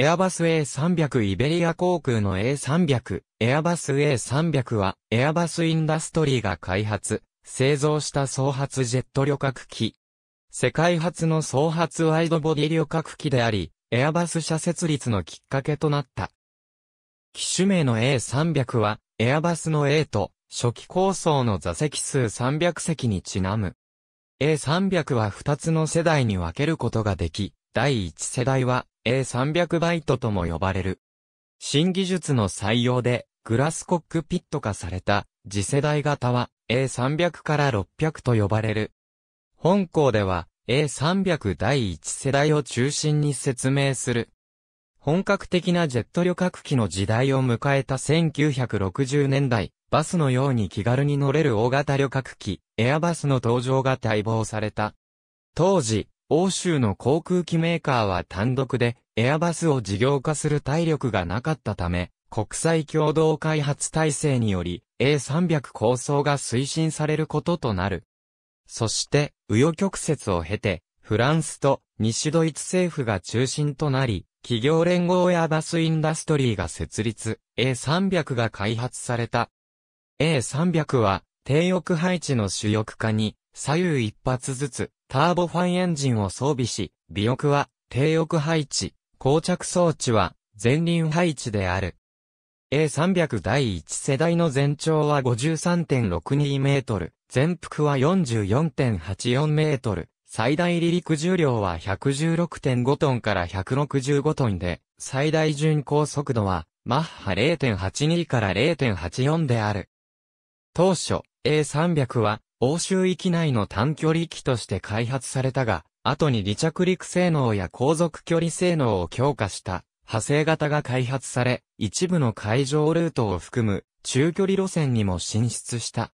エアバス A300 イベリア航空の A300、エアバス A300 は、エアバスインダストリーが開発、製造した総発ジェット旅客機。世界初の総発ワイドボディ旅客機であり、エアバス社設立のきっかけとなった。機種名の A300 は、エアバスの A と、初期構想の座席数300席にちなむ。A300 は2つの世代に分けることができ、第1世代は A300 バイトとも呼ばれる。新技術の採用で、グラスコックピット化された次世代型は A300 から600と呼ばれる。本校では A300 第1世代を中心に説明する。本格的なジェット旅客機の時代を迎えた1960年代、バスのように気軽に乗れる大型旅客機、エアバスの登場が待望された。当時、欧州の航空機メーカーは単独で、エアバスを事業化する体力がなかったため、国際共同開発体制により、A300 構想が推進されることとなる。そして、右翼曲折を経て、フランスと西ドイツ政府が中心となり、企業連合エアバスインダストリーが設立、A300 が開発された。A300 は、低翼配置の主翼化に、左右一発ずつ、ターボファンエンジンを装備し、尾翼は低翼配置、膠着装置は前輪配置である。A300 第1世代の全長は53.62メートル、全幅は44.84メートル、最大離陸重量は116.5トンから165トンで、最大巡航速度はマッハ0.82から0.84である。当初、A300 は欧州域内の短距離機として開発されたが、後に離着陸性能や航続距離性能を強化した派生型が開発され、一部の海上ルートを含む中距離路線にも進出した。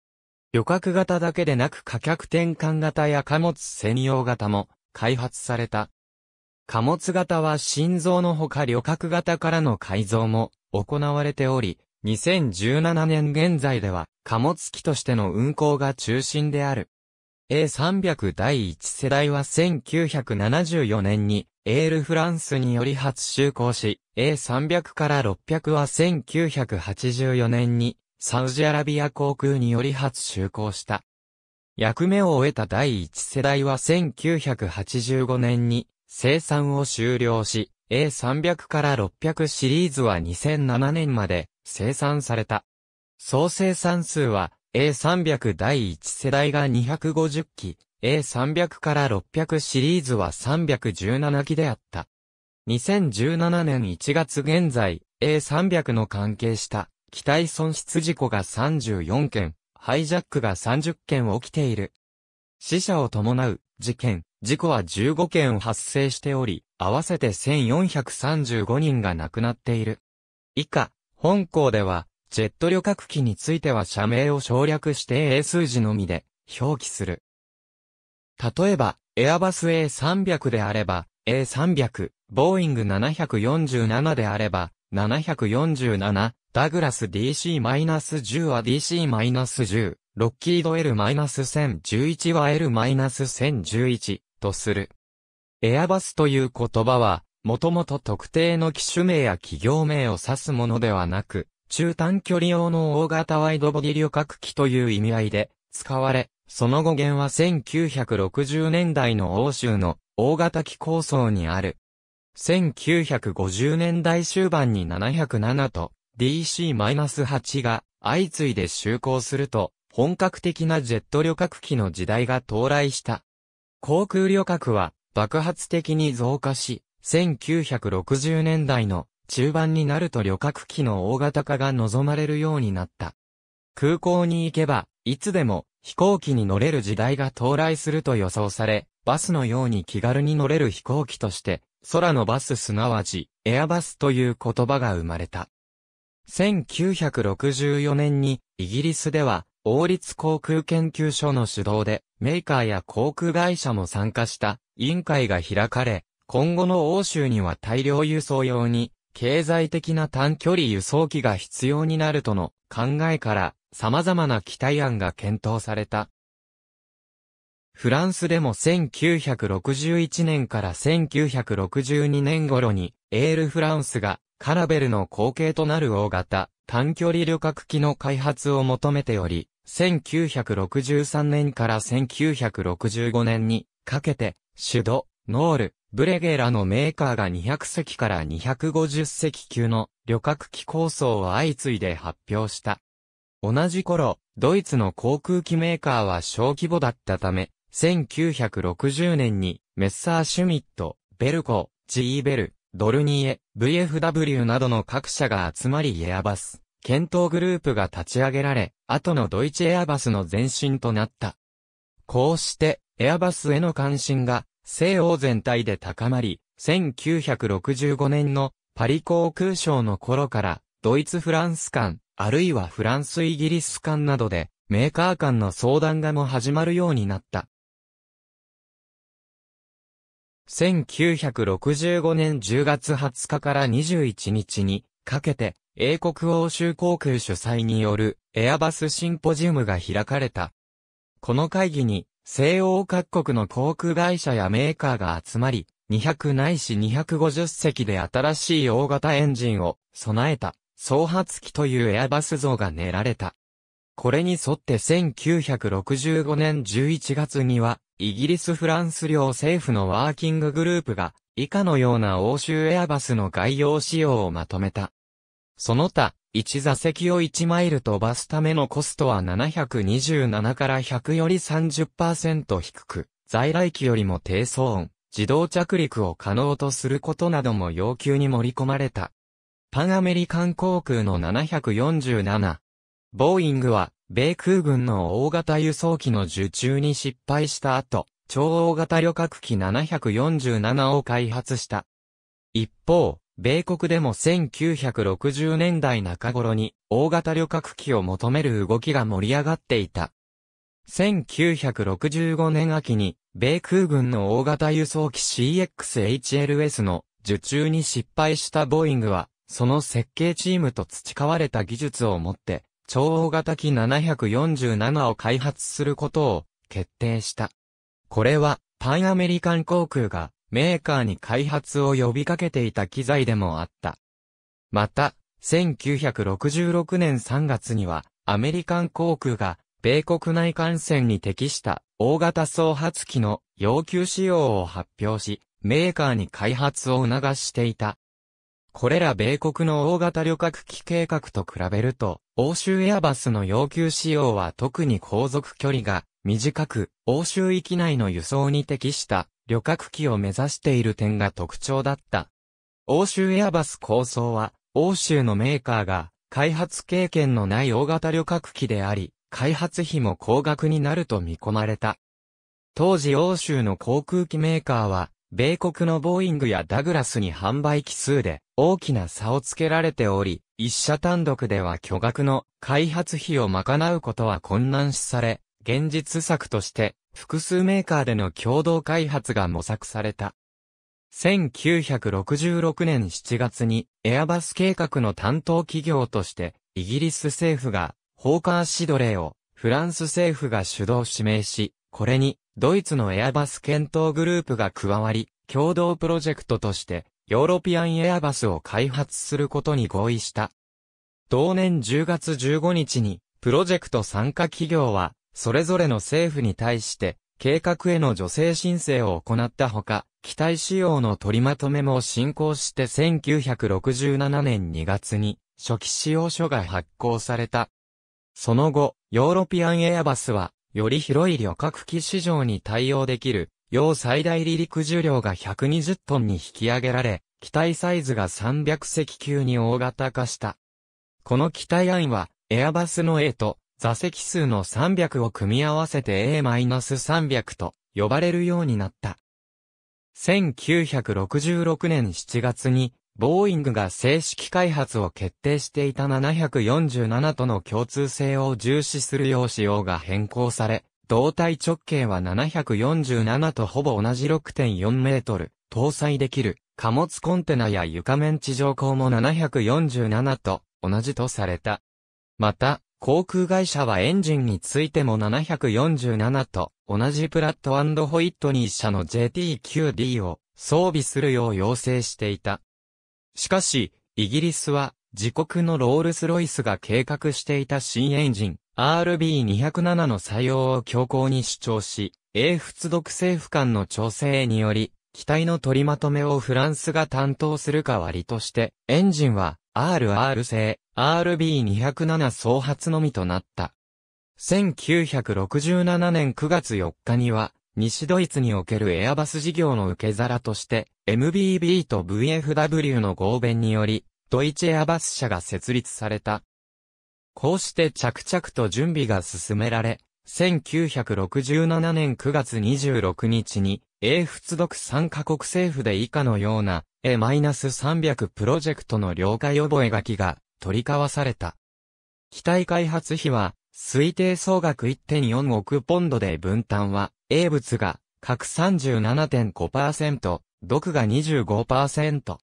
旅客型だけでなく貨客転換型や貨物専用型も開発された。貨物型は心臓のほか旅客型からの改造も行われており、2017年現在では、貨物機としての運行が中心である。A300 第1世代は1974年に、エールフランスにより初就航し、A300 から600は1984年に、サウジアラビア航空により初就航した。役目を終えた第1世代は1985年に生産を終了し、A300 から600シリーズは2007年まで生産された。総生産数は A300 第1世代が250機、A300 から600シリーズは317機であった。2017年1月現在、A300 の関係した機体損失事故が34件、ハイジャックが30件起きている。死者を伴う事件、事故は15件発生しており、合わせて1435人が亡くなっている。以下、本校では、ジェット旅客機については社名を省略して英数字のみで表記する。例えば、エアバス A300 であれば、A300、ボーイング747であれば、747、ダグラス DC-10 は DC-10、ロッキード L-1011 は L-1011 とする。エアバスという言葉は、もともと特定の機種名や企業名を指すものではなく、中短距離用の大型ワイドボディ旅客機という意味合いで使われ、その語源は1960年代の欧州の大型機構想にある。1950年代終盤に707と DC-8 が相次いで就航すると、本格的なジェット旅客機の時代が到来した。航空旅客は爆発的に増加し、1960年代の中盤になると旅客機の大型化が望まれるようになった。空港に行けば、いつでも飛行機に乗れる時代が到来すると予想され、バスのように気軽に乗れる飛行機として、空のバスすなわち、エアバスという言葉が生まれた。1964年に、イギリスでは、王立航空研究所の主導で、メーカーや航空会社も参加した委員会が開かれ、今後の欧州には大量輸送用に、経済的な短距離輸送機が必要になるとの考えから様々な期待案が検討された。フランスでも1961年から1962年頃にエールフランスがカラベルの後継となる大型短距離旅客機の開発を求めており、1963年から1965年にかけて、シュド、ノール、ブレゲラのメーカーが200隻から250隻級の旅客機構想を相次いで発表した。同じ頃、ドイツの航空機メーカーは小規模だったため、1960年にメッサーシュミット、ベルコ、ジーベル、ドルニエ、VFW などの各社が集まりエアバス、検討グループが立ち上げられ、後のドイツエアバスの前身となった。こうして、エアバスへの関心が、西欧全体で高まり、1965年のパリ航空省の頃から、ドイツ・フランス間、あるいはフランス・イギリス間などで、メーカー間の相談がも始まるようになった。1965年10月20日から21日にかけて、英国欧州航空主催によるエアバスシンポジウムが開かれた。この会議に西欧各国の航空会社やメーカーが集まり、200ないし250隻で新しい大型エンジンを備えた総発機というエアバス像が練られた。これに沿って1965年11月には、イギリス・フランス領政府のワーキンググループが、以下のような欧州エアバスの概要仕様をまとめた。その他、1座席を1マイル飛ばすためのコストは727から100より30%低く、在来機よりも低騒音、自動着陸を可能とすることなども要求に盛り込まれた。パンアメリカン航空の747。ボーイングは、米空軍の大型輸送機の受注に失敗した後、超大型旅客機747を開発した。一方、米国でも1960年代中頃に大型旅客機を求める動きが盛り上がっていた。1965年秋に米空軍の大型輸送機 CXHLS の受注に失敗したボーイングは、その設計チームと培われた技術を持って、超大型機747を開発することを決定した。これは、パンアメリカン航空がメーカーに開発を呼びかけていた機材でもあった。また、1966年3月には、アメリカン航空が、米国内感染に適した大型総発機の要求仕様を発表し、メーカーに開発を促していた。これら米国の大型旅客機計画と比べると、欧州エアバスの要求仕様は特に航続距離が短く、欧州域内の輸送に適した旅客機を目指している点が特徴だった。欧州エアバス構想は、欧州のメーカーが、開発経験のない大型旅客機であり、開発費も高額になると見込まれた。当時欧州の航空機メーカーは、米国のボーイングやダグラスに販売機数で大きな差をつけられており、一社単独では巨額の開発費を賄うことは困難視され、現実策として、複数メーカーでの共同開発が模索された。1966年7月に、エアバス計画の担当企業として、イギリス政府が、ホーカーシドレーを、フランス政府が主導指名し、これに、ドイツのエアバス検討グループが加わり、共同プロジェクトとして、ヨーロピアンエアバスを開発することに合意した。同年10月15日に、プロジェクト参加企業は、それぞれの政府に対して、計画への助成申請を行ったほか、機体使用の取りまとめも進行して1967年2月に初期使用書が発行された。その後、ヨーロピアンエアバスは、より広い旅客機市場に対応できる、要最大離陸重量が120トンに引き上げられ、機体サイズが300隻級に大型化した。この機体案は、エアバスの A と座席数の300を組み合わせて A-300 と呼ばれるようになった。1966年7月に、ボーイングが正式開発を決定していた747との共通性を重視するよう仕様が変更され、胴体直径は747とほぼ同じ6.4メートル、搭載できる貨物コンテナや床面地上高も747と同じとされた。また、航空会社はエンジンについても747と同じプラットホイットニー社の JT9D を装備するよう要請していた。しかし、イギリスは自国のロールスロイスが計画していた新エンジン RB207 の採用を強硬に主張し、英仏独政府間の調整により、機体の取りまとめをフランスが担当する代わりとして、エンジンは RR 製 RB207 総発のみとなった。1967年9月4日には、西ドイツにおけるエアバス事業の受け皿として、MBB と VFW の合弁により、ドイツエアバス社が設立された。こうして着々と準備が進められ、1967年9月26日に、英仏独参加国政府で以下のような、A-300 プロジェクトの了解覚書が取り交わされた。機体開発費は、推定総額1.4億ポンドで分担は、A 物が各37.5%、毒が25%。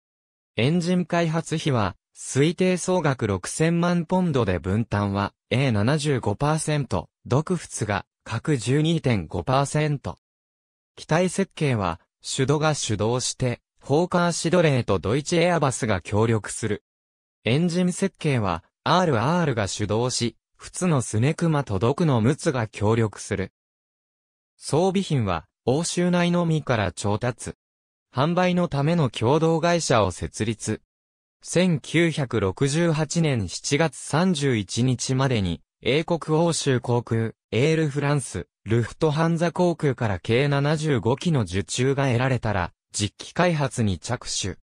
エンジン開発費は、推定総額6000万ポンドで分担は、A75%、毒物が各12.5%。機体設計は、主導が主導して、フォーカーシドレーとドイツエアバスが協力する。エンジン設計は RR が主導し、普通のスネクマとクのムツが協力する。装備品は欧州内のみから調達。販売のための共同会社を設立。1968年7月31日までに、英国欧州航空、エールフランス、ルフトハンザ航空から計75機の受注が得られたら、実機開発に着手。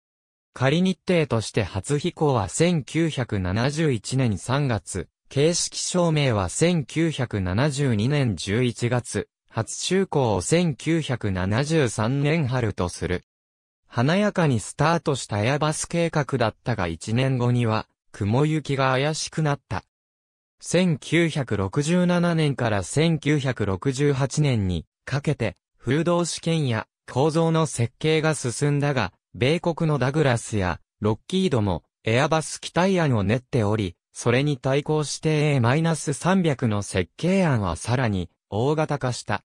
仮日程として初飛行は1971年3月、形式証明は1972年11月、初就航を1973年春とする。華やかにスタートしたエアバス計画だったが1年後には、雲行きが怪しくなった。1967年から1968年にかけて、風洞試験や構造の設計が進んだが、米国のダグラスやロッキードもエアバス機体案を練っており、それに対抗して A-300 の設計案はさらに大型化した。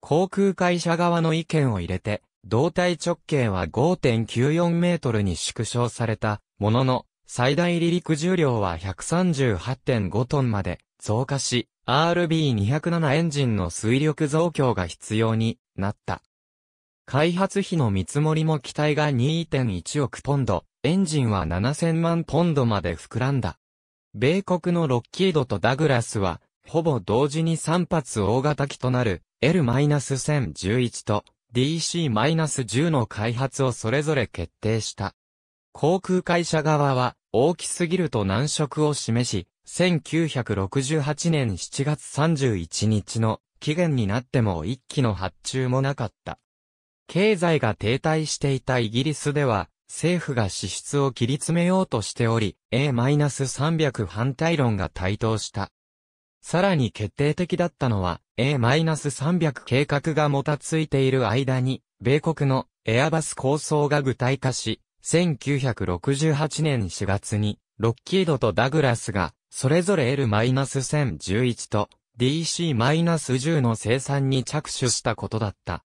航空会社側の意見を入れて、胴体直径は5.94メートルに縮小されたものの、最大離陸重量は138.5トンまで増加し、RB207 エンジンの水力増強が必要になった。開発費の見積もりも機体が2.1億ポンド、エンジンは7000万ポンドまで膨らんだ。米国のロッキードとダグラスは、ほぼ同時に3発大型機となる L-1011 と DC-10 の開発をそれぞれ決定した。航空会社側は大きすぎると難色を示し、1968年7月31日の期限になっても1機の発注もなかった。経済が停滞していたイギリスでは、政府が支出を切り詰めようとしており、A-300 反対論が台頭した。さらに決定的だったのは、A-300 計画がもたついている間に、米国のエアバス構想が具体化し、1968年4月に、ロッキードとダグラスが、それぞれ L-1011 と DC-10 の生産に着手したことだった。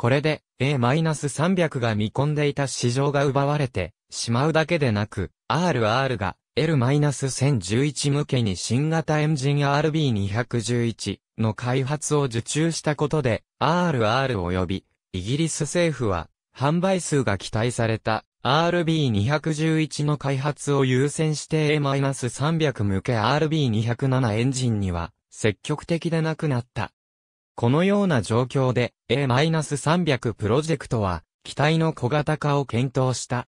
これで A-300 が見込んでいた市場が奪われてしまうだけでなく、RR が L-1011 向けに新型エンジン RB211 の開発を受注したことで RR 及びイギリス政府は販売数が期待された RB211 の開発を優先して A-300 向け RB207 エンジンには積極的でなくなった。このような状況で A-300 プロジェクトは、機体の小型化を検討した。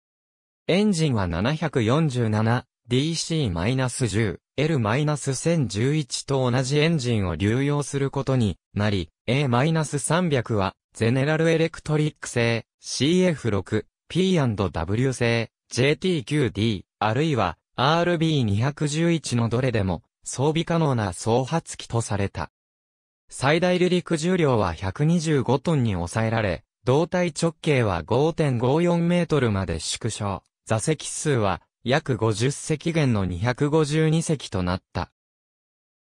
エンジンは 747DC-10、L-1011 と同じエンジンを流用することになり、A-300 は、ゼネラルエレクトリック製、CF6、P&W 製、JT9D、あるいは RB211 のどれでも装備可能な総発機とされた。最大離陸重量は125トンに抑えられ、胴体直径は5.54メートルまで縮小。座席数は約50席減の252席となった。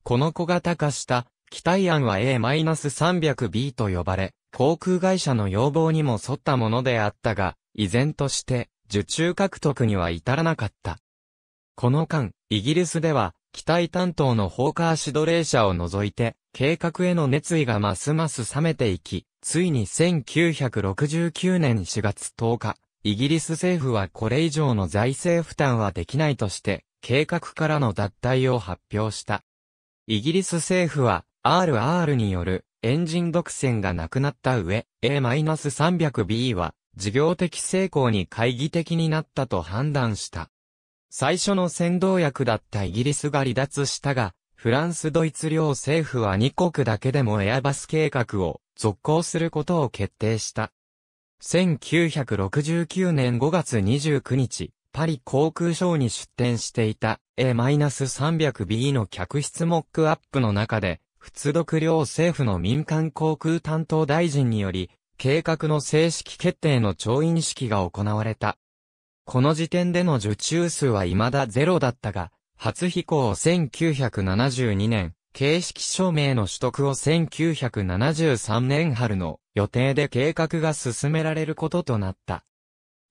この小型化した機体案は A-300B と呼ばれ、航空会社の要望にも沿ったものであったが、依然として受注獲得には至らなかった。この間、イギリスでは機体担当のホーカー指導レ者を除いて、計画への熱意がますます冷めていき、ついに1969年4月10日、イギリス政府はこれ以上の財政負担はできないとして、計画からの脱退を発表した。イギリス政府は、RR によるエンジン独占がなくなった上、A-300B は事業的成功に懐疑的になったと判断した。最初の先導役だったイギリスが離脱したが、フランスドイツ両政府は2国だけでもエアバス計画を続行することを決定した。1969年5月29日、パリ航空ショーに出展していた A-300B の客室モックアップの中で、通独両政府の民間航空担当大臣により、計画の正式決定の調印式が行われた。この時点での受注数は未だゼロだったが、初飛行を1972年、形式証明の取得を1973年春の予定で計画が進められることとなった。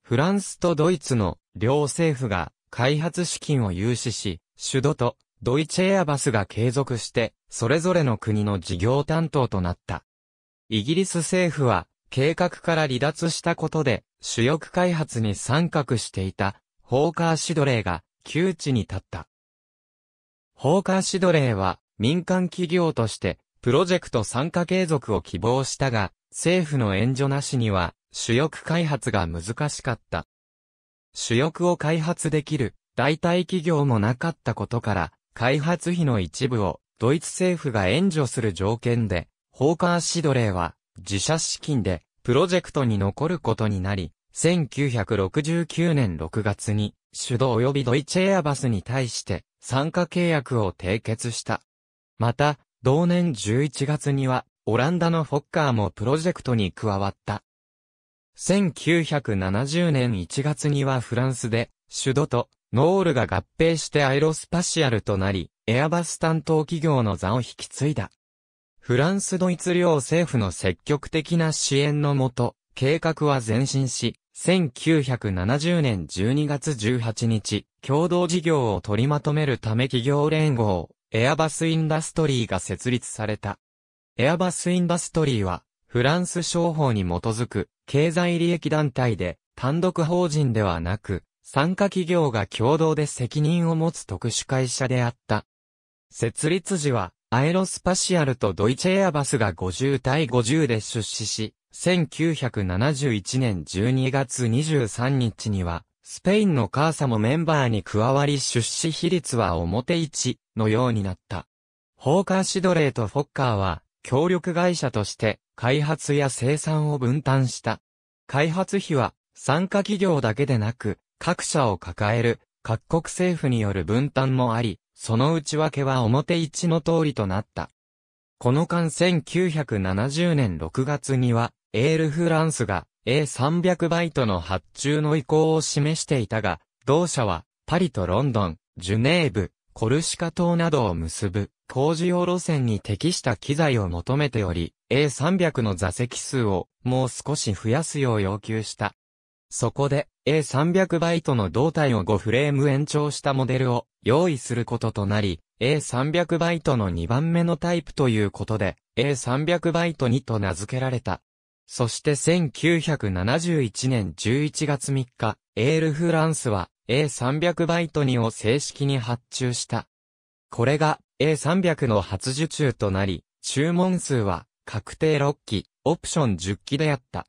フランスとドイツの両政府が開発資金を融資し、首都とドイツエアバスが継続して、それぞれの国の事業担当となった。イギリス政府は計画から離脱したことで、主翼開発に参画していた、ホーカーシドレーが、窮地に立った。ホーカーシドレーは、民間企業として、プロジェクト参加継続を希望したが、政府の援助なしには、主翼開発が難しかった。主翼を開発できる、代替企業もなかったことから、開発費の一部を、ドイツ政府が援助する条件で、ホーカーシドレーは、自社資金で、プロジェクトに残ることになり、1969年6月に、主導及びドイツエアバスに対して、参加契約を締結した。また、同年11月には、オランダのフォッカーもプロジェクトに加わった。1970年1月にはフランスで、主導とノールが合併してアイロスパシアルとなり、エアバス担当企業の座を引き継いだ。フランスドイツ両政府の積極的な支援のもと、計画は前進し、1970年12月18日、共同事業を取りまとめるため企業連合、エアバスインダストリーが設立された。エアバスインダストリーは、フランス商法に基づく経済利益団体で、単独法人ではなく、参加企業が共同で責任を持つ特殊会社であった。設立時は、アエロスパシアルとドイェエアバスが50対50で出資し、1971年12月23日には、スペインのカーサもメンバーに加わり出資比率は表1のようになった。ホーカーシドレーとフォッカーは、協力会社として開発や生産を分担した。開発費は参加企業だけでなく各社を抱える各国政府による分担もあり、その内訳は表一の通りとなった。この間1970年6月には、エールフランスが A300 バイトの発注の意向を示していたが、同社はパリとロンドン、ジュネーブ、コルシカ島などを結ぶ工事用路線に適した機材を求めており、A300 の座席数をもう少し増やすよう要求した。そこで A300 バイトの胴体を5フレーム延長したモデルを用意することとなり、A300 バイトの2番目のタイプということで、A300 バイト2と名付けられた。そして1971年11月3日、エールフランスは A300 バイト2を正式に発注した。これが A300 の初受注となり、注文数は確定6機、オプション10機であった。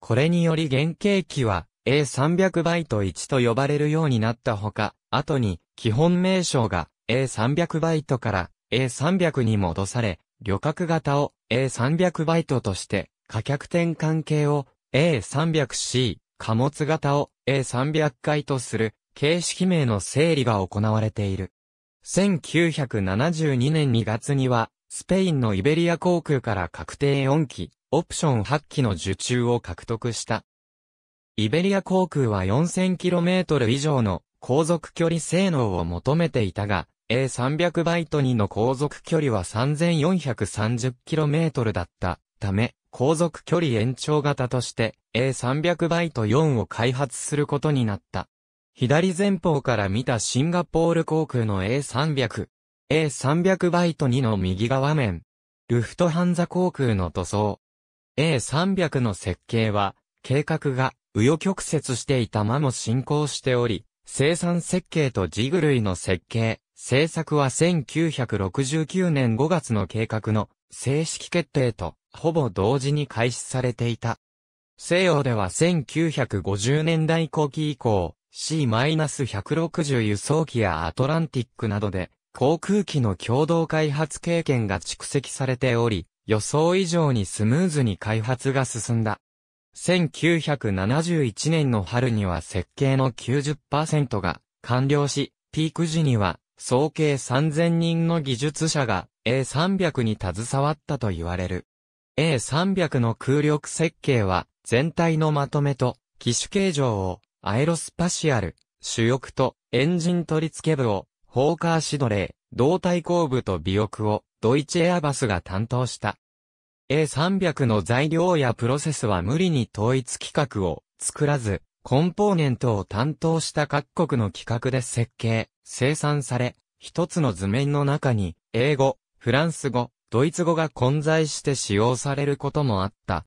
これにより原型機は A300 バイト1と呼ばれるようになったほか、後に基本名称が A300 バイトから A300 に戻され、旅客型を A300 バイトとして、貨客転換系を A300C、貨物型を A300 回とする形式名の整理が行われている。1972年2月には、スペインのイベリア航空から確定4機、オプション8機の受注を獲得した。イベリア航空は 4000km 以上の航続距離性能を求めていたが、A300 バイト2の航続距離は 3430km だったため、航続距離延長型として A300 バイト4を開発することになった。左前方から見たシンガポール航空の A300。A300 バイト2の右側面。ルフトハンザ航空の塗装。A300 の設計は、計画が、右余曲折していたまも進行しており、生産設計とジグ類の設計、製作は1969年5月の計画の正式決定とほぼ同時に開始されていた。西洋では1950年代後期以降、C-160 輸送機やアトランティックなどで航空機の共同開発経験が蓄積されており、予想以上にスムーズに開発が進んだ。1971年の春には設計の90%が完了し、ピーク時には総計3000人の技術者が A300 に携わったと言われる。A300 の空力設計は全体のまとめと機種形状をアエロスパシアル、主翼とエンジン取り付け部をホーカーシドレー、胴体後部と尾翼をドイツエアバスが担当した。A300 の材料やプロセスは無理に統一規格を作らず、コンポーネントを担当した各国の規格で設計、生産され、一つの図面の中に、英語、フランス語、ドイツ語が混在して使用されることもあった。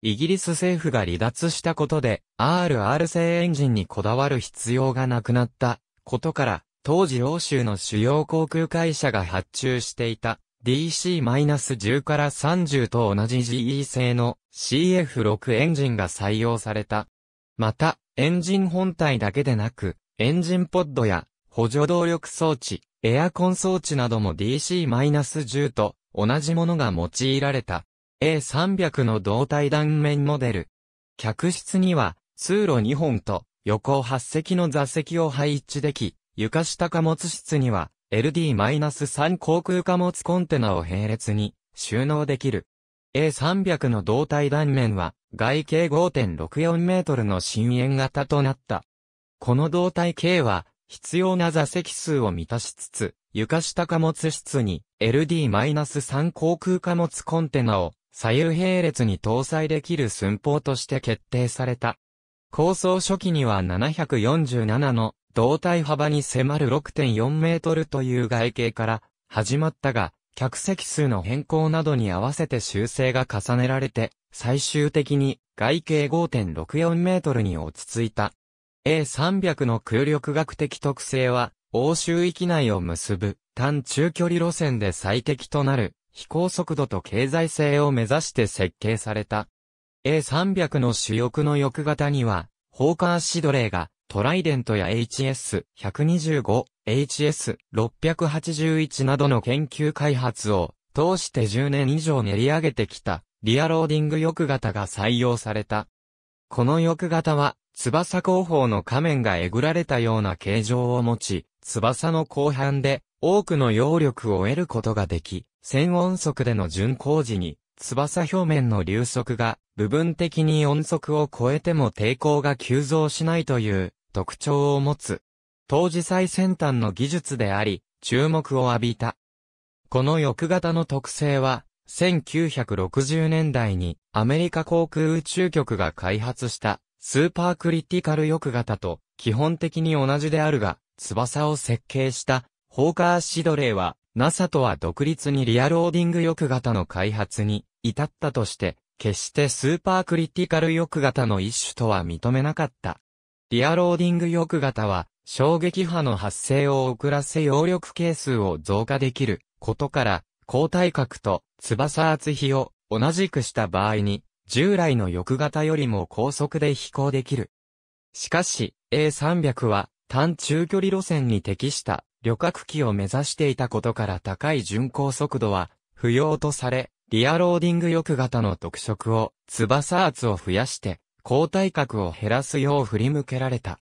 イギリス政府が離脱したことで、RR 製エンジンにこだわる必要がなくなったことから、当時欧州の主要航空会社が発注していた DC-10 から30と同じ GE 製の CF6 エンジンが採用された。また、エンジン本体だけでなく、エンジンポッドや補助動力装置、エアコン装置なども DC-10 と同じものが用いられた。A300 の胴体断面モデル。客室には通路2本と横8席の座席を配置でき、床下貨物室には LD-3 航空貨物コンテナを並列に収納できる。A300 の胴体断面は外径5.64メートルの深円型となった。この胴体径は必要な座席数を満たしつつ、床下貨物室に LD-3 航空貨物コンテナを左右並列に搭載できる寸法として決定された。構想初期には747の胴体幅に迫る6.4メートルという外形から始まったが、客席数の変更などに合わせて修正が重ねられて、最終的に外形5.64メートルに落ち着いた。A300 の空力学的特性は、欧州域内を結ぶ単中距離路線で最適となる飛行速度と経済性を目指して設計された。A300 の主翼の翼型には、ホーカーシドレーが、トライデントや HS125、HS681 などの研究開発を通して10年以上練り上げてきたリアローディング翼型が採用された。この翼型は翼後方の仮面がえぐられたような形状を持ち、翼の後半で多くの揚力を得ることができ、千音速での巡航時に翼表面の流速が部分的に音速を超えても抵抗が急増しないという特徴を持つ。当時最先端の技術であり、注目を浴びた。この翼型の特性は、1960年代にアメリカ航空宇宙局が開発したスーパークリティカル翼型と基本的に同じであるが、翼を設計したホーカー・シドレーは NASA とは独立にリアローディング翼型の開発に至ったとして、決してスーパークリティカル翼型の一種とは認めなかった。リアローディング翼型は、衝撃波の発生を遅らせ揚力係数を増加できることから、抗体核と翼厚比を同じくした場合に、従来の翼型よりも高速で飛行できる。しかし、A300 は単中距離路線に適した旅客機を目指していたことから高い巡航速度は不要とされ、リアローディング翼型の特色を、翼圧を増やして、抗体角を減らすよう振り向けられた。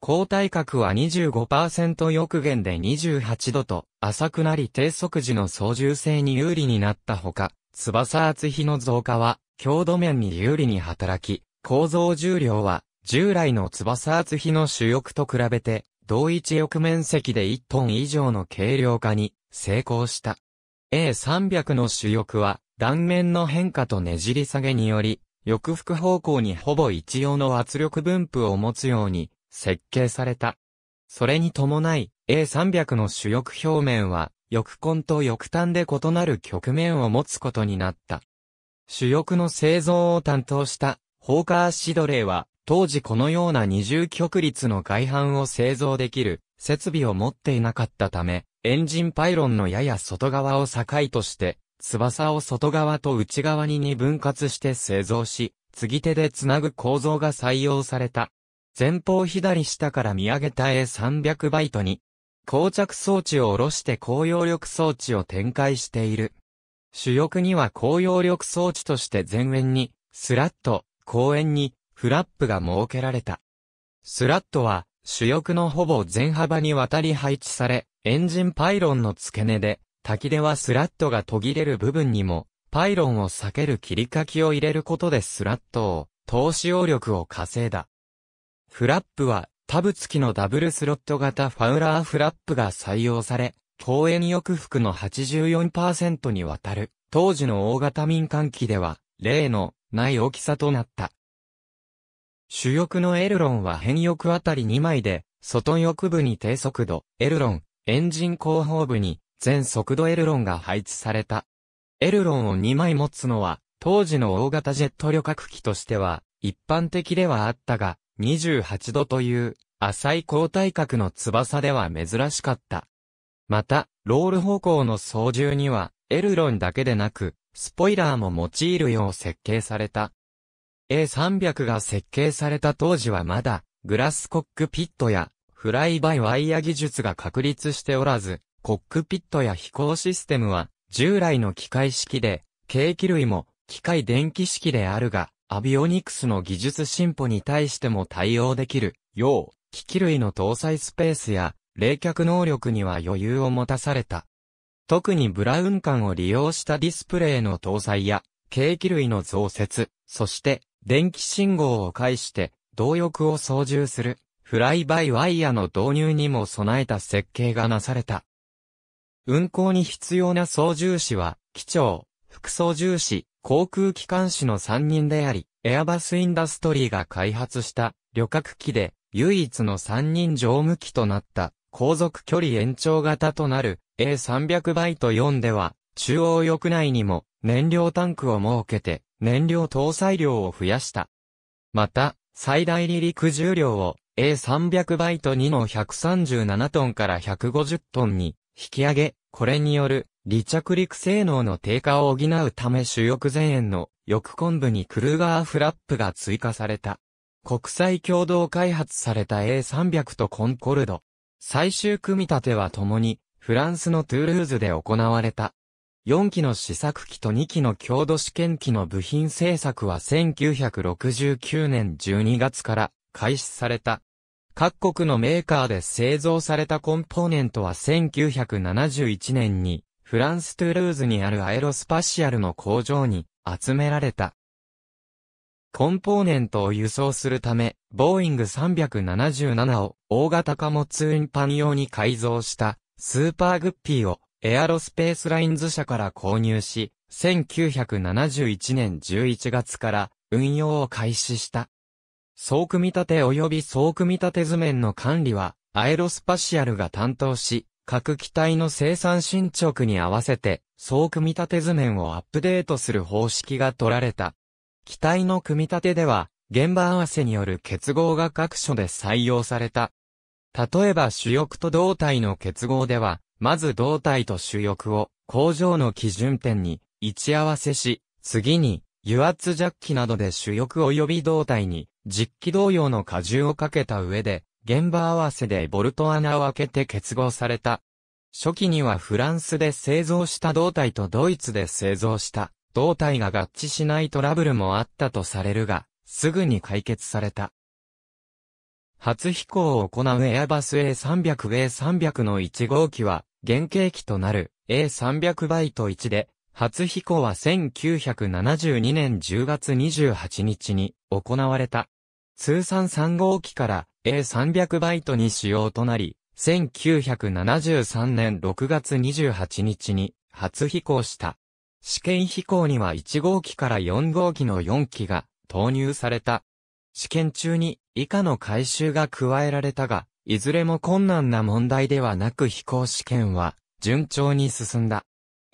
抗体角は25%翼減で28度と、浅くなり低速時の操縦性に有利になったほか、翼圧比の増加は、強度面に有利に働き、構造重量は、従来の翼圧比の主翼と比べて、同一翼面積で1トン以上の軽量化に成功した。A300 の主翼は、断面の変化とねじり下げにより、翼腹方向にほぼ一様の圧力分布を持つように設計された。それに伴い、A300 の主翼表面は、翼根と翼端で異なる局面を持つことになった。主翼の製造を担当した、ホーカーシドレーは、当時このような二重曲率の外反を製造できる設備を持っていなかったため、エンジンパイロンのやや外側を境として、翼を外側と内側にに分割して製造し、継ぎ手でつなぐ構造が採用された。前方左下から見上げた A300 バイトに、膠着装置を下ろして高揚力装置を展開している。主翼には高揚力装置として前縁に、スラット、後縁に、フラップが設けられた。スラットは、主翼のほぼ全幅にわたり配置され、エンジンパイロンの付け根で、滝ではスラットが途切れる部分にも、パイロンを避ける切り欠きを入れることでスラットを、投資用力を稼いだ。フラップは、タブ付きのダブルスロット型ファウラーフラップが採用され、公園翼服の84%にわたる、当時の大型民間機では、例のない大きさとなった。主翼のエルロンは変翼あたり2枚で、外翼部に低速度、エルロン、エンジン後方部に、全速度エルロンが配置された。エルロンを2枚持つのは、当時の大型ジェット旅客機としては、一般的ではあったが、28度という、浅い交代角の翼では珍しかった。また、ロール方向の操縦には、エルロンだけでなく、スポイラーも用いるよう設計された。A300 が設計された当時はまだ、グラスコックピットや、フライバイワイヤ技術が確立しておらず、コックピットや飛行システムは、従来の機械式で、計器類も、機械電気式であるが、アビオニクスの技術進歩に対しても対応できる、よう、機器類の搭載スペースや、冷却能力には余裕を持たされた。特にブラウン管を利用したディスプレイの搭載や、計器類の増設、そして電気信号を介して動翼を操縦するフライバイワイヤの導入にも備えた設計がなされた。運航に必要な操縦士は、機長、副操縦士、航空機関士の3人であり、エアバスインダストリーが開発した旅客機で唯一の3人乗務機となった航続距離延長型となる A300 バイト4では中央翼内にも燃料タンクを設けて燃料搭載量を増やした。また、最大離陸重量を A300 イト2の137トンから150トンに引き上げ、これによる離着陸性能の低下を補うため主翼前縁の翼根部にクルーガーフラップが追加された。国際共同開発された A300 とコンコルド。最終組み立ては共にフランスのトゥールーズで行われた。4機の試作機と2機の強度試験機の部品製作は1969年12月から開始された。各国のメーカーで製造されたコンポーネントは1971年にフランストゥールーズにあるアエロスパシアルの工場に集められた。コンポーネントを輸送するため、ボーイング377を大型貨物運搬用に改造したスーパーグッピーをエアロスペースラインズ社から購入し、1971年11月から運用を開始した。総組み立て及び総組み立て図面の管理は、アエロスパシアルが担当し、各機体の生産進捗に合わせて、総組み立て図面をアップデートする方式が取られた。機体の組み立てでは、現場合わせによる結合が各所で採用された。例えば主翼と胴体の結合では、まず胴体と主翼を工場の基準点に位置合わせし、次に油圧ジャッキなどで主翼及び胴体に実機同様の荷重をかけた上で、現場合わせでボルト穴を開けて結合された。初期にはフランスで製造した胴体とドイツで製造した胴体が合致しないトラブルもあったとされるが、すぐに解決された。初飛行を行うエアバス A300A300 の1号機は、原型機となる A300 バイト1で、初飛行は1972年10月28日に行われた。通算3号機から A300 バイトに使用となり、1973年6月28日に初飛行した。試験飛行には1号機から4号機の4機が投入された。試験中に以下の回収が加えられたが、いずれも困難な問題ではなく飛行試験は順調に進んだ。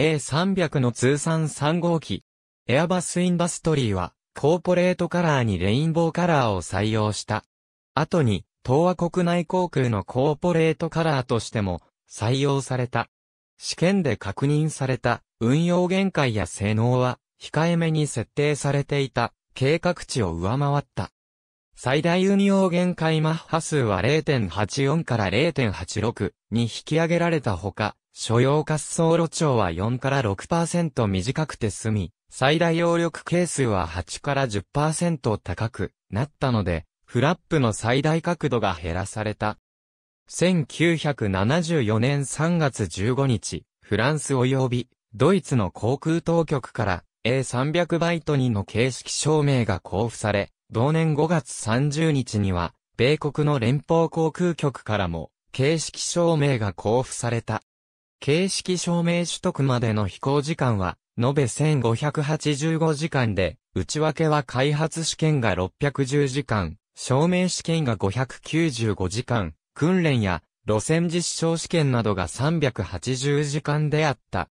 A300 の通算3号機。エアバスインダストリーはコーポレートカラーにレインボーカラーを採用した。後に東亜国内航空のコーポレートカラーとしても採用された。試験で確認された運用限界や性能は控えめに設定されていた計画値を上回った。最大運用限界マッハ数は0.84から0.86に引き上げられたほか、所要滑走路長は4から6%短くて済み、最大揚力係数は8から10%高くなったので、フラップの最大角度が減らされた。1974年3月15日、フランス及びドイツの航空当局から A300 バイト2の形式証明が交付され、同年5月30日には、米国の連邦航空局からも、形式証明が交付された。形式証明取得までの飛行時間は、延べ1585時間で、内訳は開発試験が610時間、証明試験が595時間、訓練や路線実証試験などが380時間であった。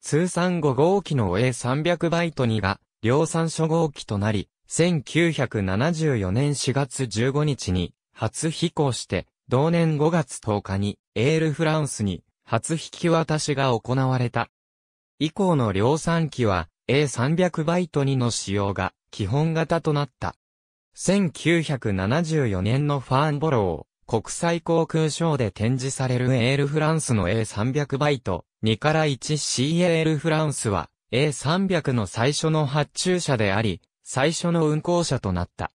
通算5号機の A300 バイト2が、量産初号機となり、1974年4月15日に初飛行して、同年5月10日にエールフランスに初引き渡しが行われた。以降の量産機は A300 バイト2の使用が基本型となった。1974年のファーンボロー国際航空ショーで展示されるエールフランスの A300 バイト2から 1C エールフランスは A300 の最初の発注者であり、最初の運行者となった。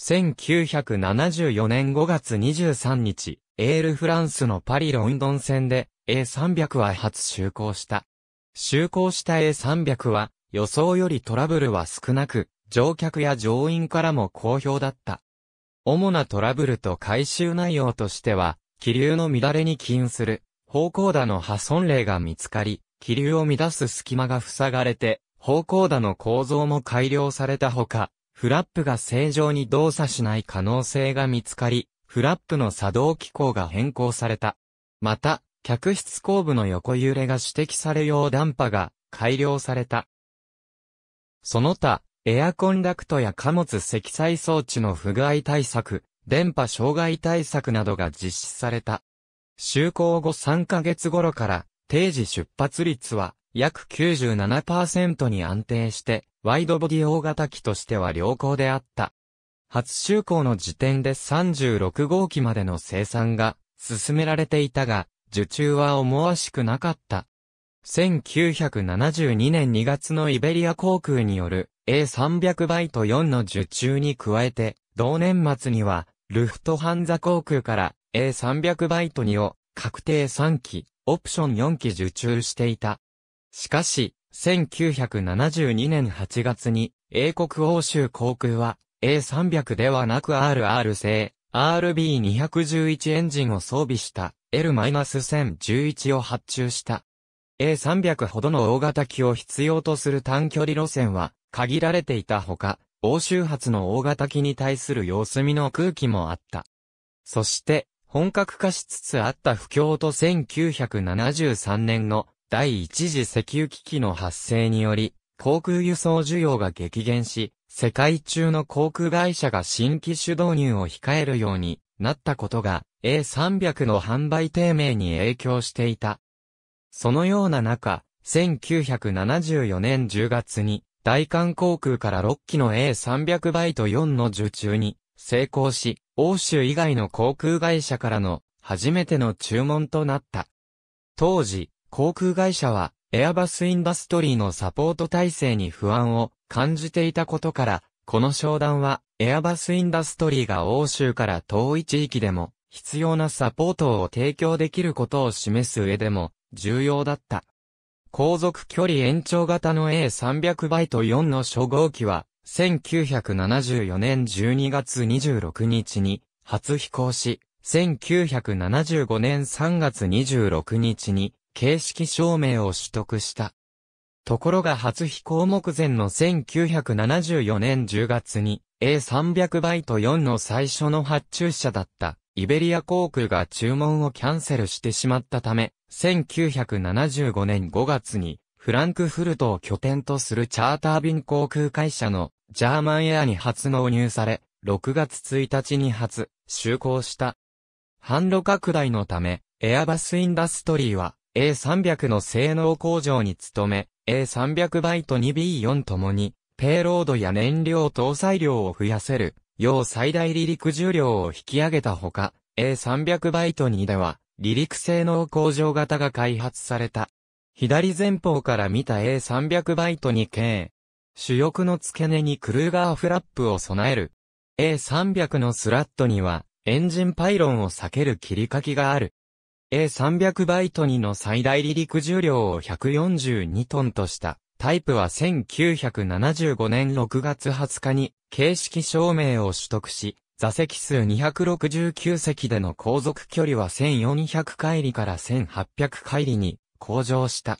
1974年5月23日、エールフランスのパリロンドン線で A300 は初就航した。就航した A300 は予想よりトラブルは少なく、乗客や乗員からも好評だった。主なトラブルと回収内容としては、気流の乱れに起因する、方向打の破損例が見つかり、気流を乱す隙間が塞がれて、方向打の構造も改良されたほか、フラップが正常に動作しない可能性が見つかり、フラップの作動機構が変更された。また、客室後部の横揺れが指摘されようダンパが改良された。その他、エアコンダクトや貨物積載装置の不具合対策、電波障害対策などが実施された。就航後3ヶ月頃から、定時出発率は約97%に安定して、ワイドボディ大型機としては良好であった。初就航の時点で36号機までの生産が進められていたが、受注は思わしくなかった。1972年2月のイベリア航空による A300 バイト4の受注に加えて、同年末には、ルフトハンザ航空から A300 バイト2を確定3機、オプション4機受注していた。しかし、1972年8月に、英国欧州航空は、A300 ではなく RR 製、RB211 エンジンを装備した L-1011 を発注した。A300 ほどの大型機を必要とする短距離路線は限られていたほか、欧州発の大型機に対する様子見の空気もあった。そして、本格化しつつあった不況と1973年の第一次石油危機の発生により、航空輸送需要が激減し、世界中の航空会社が新機種導入を控えるようになったことが A300 の販売低迷に影響していた。そのような中、1974年10月に大韓航空から6機の A300 バイト4の受注に成功し、欧州以外の航空会社からの初めての注文となった。当時、航空会社は、エアバスインダストリーのサポート体制に不安を感じていたことから、この商談は、エアバスインダストリーが欧州から遠い地域でも、必要なサポートを提供できることを示す上でも、重要だった。航続距離延長型の A300 バイト4の初号機は、1974年12月26日に初飛行し、1975年3月26日に形式証明を取得した。ところが初飛行目前の1974年10月に A300 バイト4の最初の発注者だったイベリア航空が注文をキャンセルしてしまったため、1975年5月にフランクフルトを拠点とするチャーター便航空会社のジャーマンエアに初納入され、6月1日に初就航した。販路拡大のため、エアバスインダストリーは A300 の性能向上に努め、A300 バイト 2B4 ともに、ペイロードや燃料搭載量を増やせる、要最大離陸重量を引き上げたほか、A300 バイト2では、離陸性能向上型が開発された。左前方から見た A300 バイト 2K。主翼の付け根にクルーガーフラップを備える。A300 のスラットには、エンジンパイロンを避ける切り欠きがある。A300 バイトにの最大離陸重量を142トンとした。タイプは1975年6月20日に形式証明を取得し、座席数269席での航続距離は1400海里から1800海里に向上した。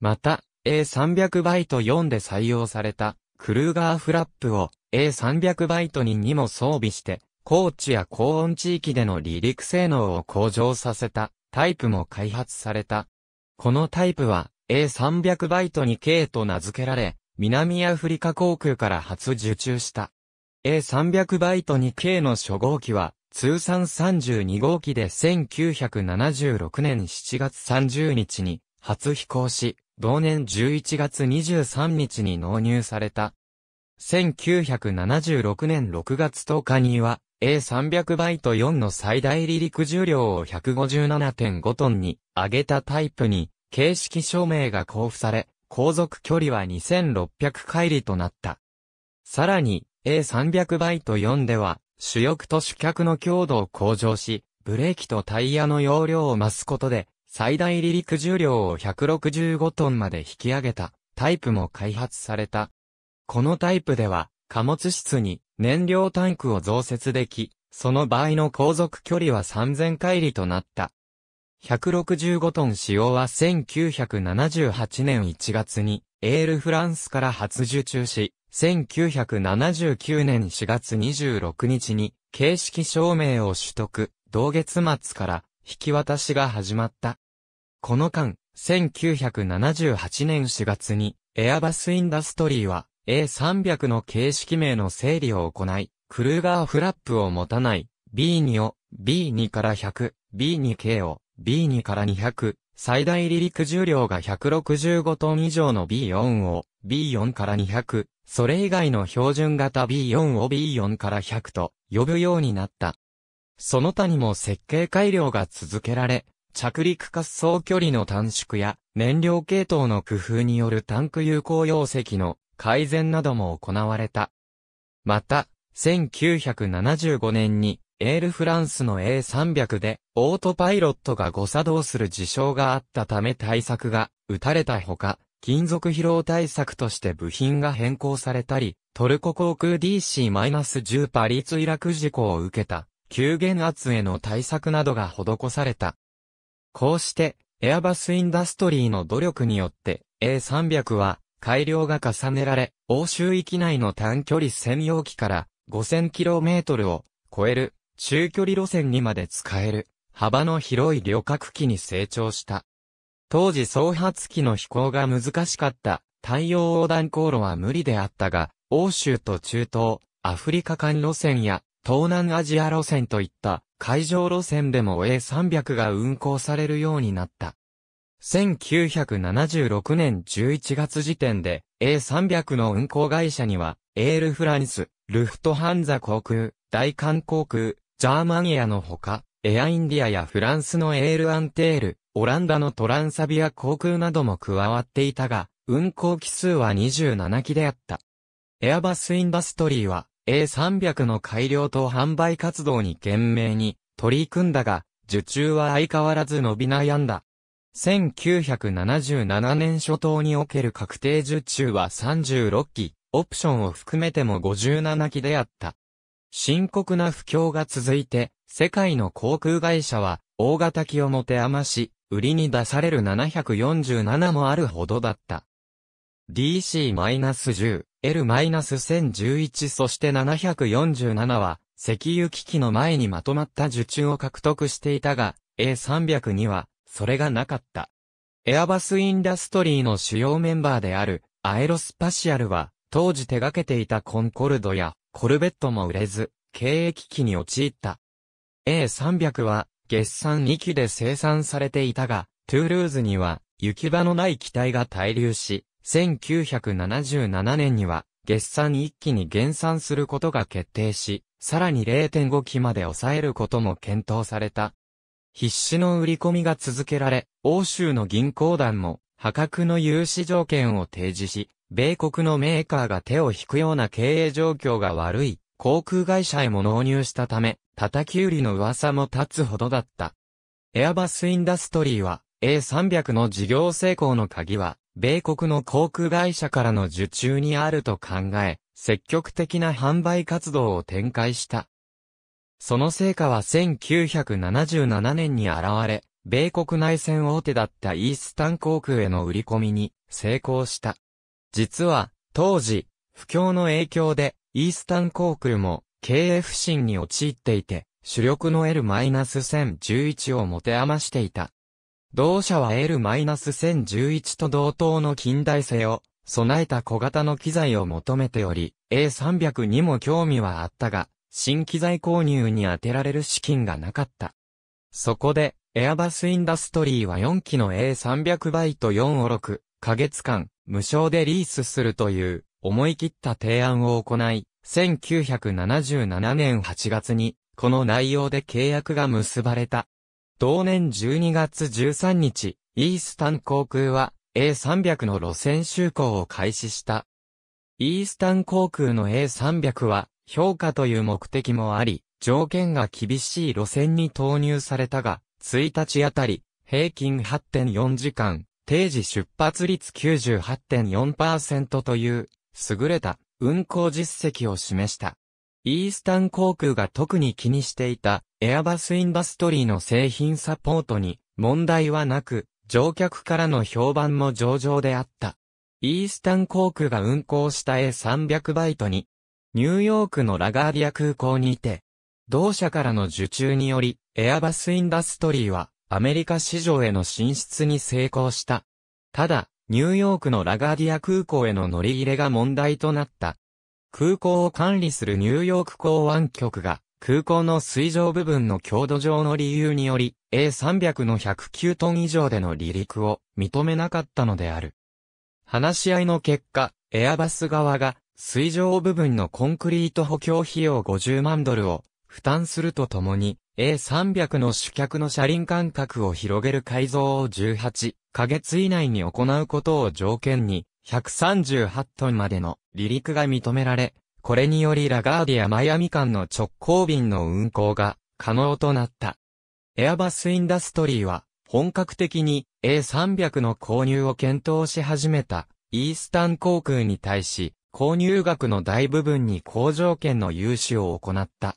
また、A300 バイト4で採用されたクルーガーフラップを A300 バイトににも装備して高地や高温地域での離陸性能を向上させたタイプも開発された。このタイプは A300 バイトに K と名付けられ、南アフリカ航空から初受注した。A300 バイトに K の初号機は通算32号機で1976年7月30日に初飛行し、同年11月23日に納入された。1976年6月10日には、A300 バイト4の最大離陸重量を157.5トンに上げたタイプに形式証明が交付され、航続距離は2600海里となった。さらに A300 バイト4では主翼と主脚の強度を向上し、ブレーキとタイヤの容量を増すことで最大離陸重量を165トンまで引き上げたタイプも開発された。このタイプでは貨物室に燃料タンクを増設でき、その場合の航続距離は3000海里となった。165トン使用は1978年1月に、エールフランスから初受注し、1979年4月26日に、形式証明を取得、同月末から、引き渡しが始まった。この間、1978年4月に、エアバスインダストリーは、A300 の形式名の整理を行い、クルーガーフラップを持たない B2 を B2 から 100B2K を B2 から200最大離陸重量が165トン以上の B4 を B4 から200それ以外の標準型 B4 を B4 から100と呼ぶようになった。その他にも設計改良が続けられ、着陸滑走距離の短縮や燃料系統の工夫によるタンク有効容積の改善なども行われた。また、1975年に、エールフランスの A300 で、オートパイロットが誤作動する事象があったため対策が、打たれたほか、金属疲労対策として部品が変更されたり、トルコ航空 DC-10 パリ墜落事故を受けた、急減圧への対策などが施された。こうして、エアバスインダストリーの努力によって、A300 は、改良が重ねられ、欧州域内の短距離専用機から 5000km を超える中距離路線にまで使える幅の広い旅客機に成長した。当時創発機の飛行が難しかった太陽横断航路は無理であったが、欧州と中東、アフリカ間路線や東南アジア路線といった海上路線でも A300 が運行されるようになった。1976年11月時点で A300 の運航会社には、エールフランス、ルフトハンザ航空、大韓航空、ジャーマニアのほか、エアインディアやフランスのエールアンテール、オランダのトランサビア航空なども加わっていたが、運航機数は27機であった。エアバスインダストリーは A300 の改良と販売活動に懸命に取り組んだが、受注は相変わらず伸び悩んだ。1977年初頭における確定受注は36機、オプションを含めても57機であった。深刻な不況が続いて、世界の航空会社は、大型機を持て余し、売りに出される747もあるほどだった。DC-10、L-1011 そして747は、石油危機の前にまとまった受注を獲得していたが、A302 は、それがなかった。エアバスインダストリーの主要メンバーであるアエロスパシアルは当時手掛けていたコンコルドやコルベットも売れず経営危機に陥った。A300 は月産2機で生産されていたがトゥールーズには行き場のない機体が滞留し1977年には月産1機に減産することが決定し、さらに0.5機まで抑えることも検討された。必死の売り込みが続けられ、欧州の銀行団も破格の融資条件を提示し、米国のメーカーが手を引くような経営状況が悪い、航空会社へも納入したため、叩き売りの噂も立つほどだった。エアバスインダストリーは、A300 の事業成功の鍵は、米国の航空会社からの受注にあると考え、積極的な販売活動を展開した。その成果は1977年に現れ、米国内戦大手だったイースタン航空への売り込みに成功した。実は、当時、不況の影響で、イースタン航空も経営不振に陥っていて、主力の L-1011 を持て余していた。同社は L-1011 と同等の近代性を備えた小型の機材を求めており、A300 にも興味はあったが、新機材購入に充てられる資金がなかった。そこで、エアバスインダストリーは4機の A300 バイト4を6ヶ月間、無償でリースするという思い切った提案を行い、1977年8月に、この内容で契約が結ばれた。同年12月13日、イースタン航空は A300 の路線就航を開始した。イースタン航空の A300 は評価という目的もあり、条件が厳しい路線に投入されたが、1日あたり、平均8.4時間、定時出発率98.4%という、優れた運行実績を示した。イースタン航空が特に気にしていた、エアバスインダストリーの製品サポートに問題はなく、乗客からの評判も上々であった。イースタン航空が運航した A300 バイトにニューヨークのラガーディア空港にいて、同社からの受注により、エアバスインダストリーはアメリカ市場への進出に成功した。ただ、ニューヨークのラガーディア空港への乗り入れが問題となった。空港を管理するニューヨーク港湾局が、空港の水上部分の強度上の理由により、A300 の109トン以上での離陸を認めなかったのである。話し合いの結果、エアバス側が水上部分のコンクリート補強費用50万ドルを負担するとともに、A300 の主客の車輪間隔を広げる改造を18ヶ月以内に行うことを条件に、138トンまでの離陸が認められ、これによりラガーディア・マイアミ間の直行便の運航が可能となった。エアバスインダストリーは、本格的に A300 の購入を検討し始めた、イースタン航空に対し、購入額の大部分に好条件の融資を行った。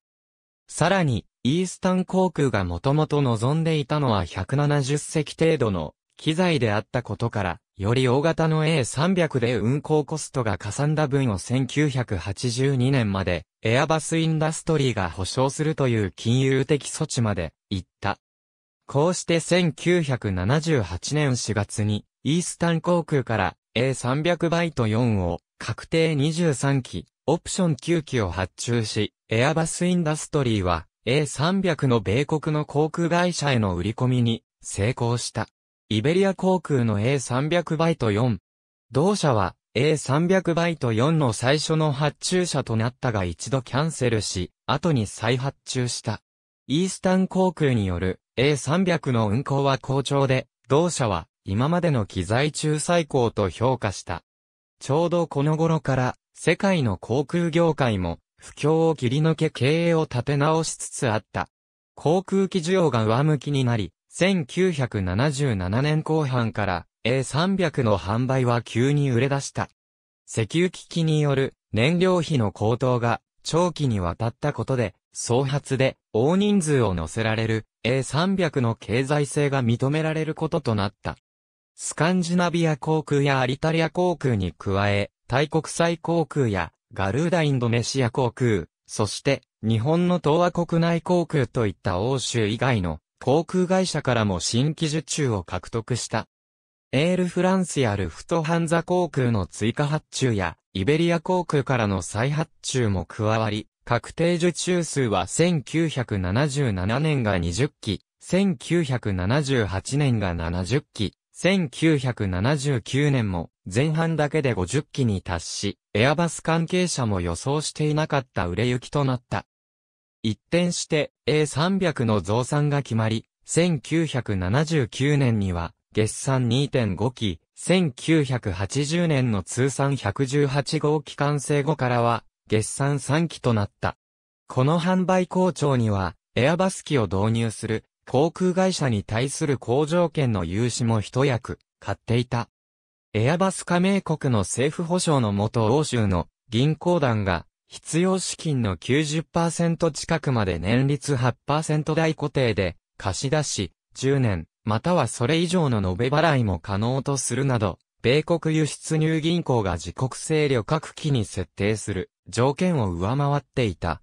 さらに、イースタン航空がもともと望んでいたのは170隻程度の機材であったことから、より大型の A300 で運航コストがかさんだ分を1982年まで、エアバスインダストリーが保証するという金融的措置まで行った。こうして1978年4月に、イースタン航空から A300 バイト4を確定23機、オプション9機を発注し、エアバスインダストリーは A300 の米国の航空会社への売り込みに成功した。イベリア航空の A300 バイト4。同社は A300 バイト4の最初の発注者となったが一度キャンセルし、後に再発注した。イースタン航空による A300 の運航は好調で、同社は今までの機材中最高と評価した。ちょうどこの頃から、世界の航空業界も、不況を切り抜け経営を立て直しつつあった。航空機需要が上向きになり、1977年後半から A300 の販売は急に売れ出した。石油危機による燃料費の高騰が長期にわたったことで、総発で大人数を乗せられる A300 の経済性が認められることとなった。スカンジナビア航空やアリタリア航空に加え、タイ国際航空やガルーダインドネシア航空、そして日本の東亜国内航空といった欧州以外の航空会社からも新規受注を獲得した。エールフランスやルフトハンザ航空の追加発注や、イベリア航空からの再発注も加わり、確定受注数は1977年が20機、1978年が70機、1979年も前半だけで50機に達し、エアバス関係者も予想していなかった売れ行きとなった。一転して A300 の増産が決まり、1979年には月産2.5機、1980年の通算118号機完成後からは月産3機となった。この販売好調にはエアバス機を導入する航空会社に対する好条件の融資も一役、買っていた。エアバス加盟国の政府保障のもと欧州の銀行団が必要資金の90%近くまで年率8%台固定で貸し出し、10年、またはそれ以上の延べ払いも可能とするなど、米国輸出入銀行が自国制旅客機に設定する条件を上回っていた。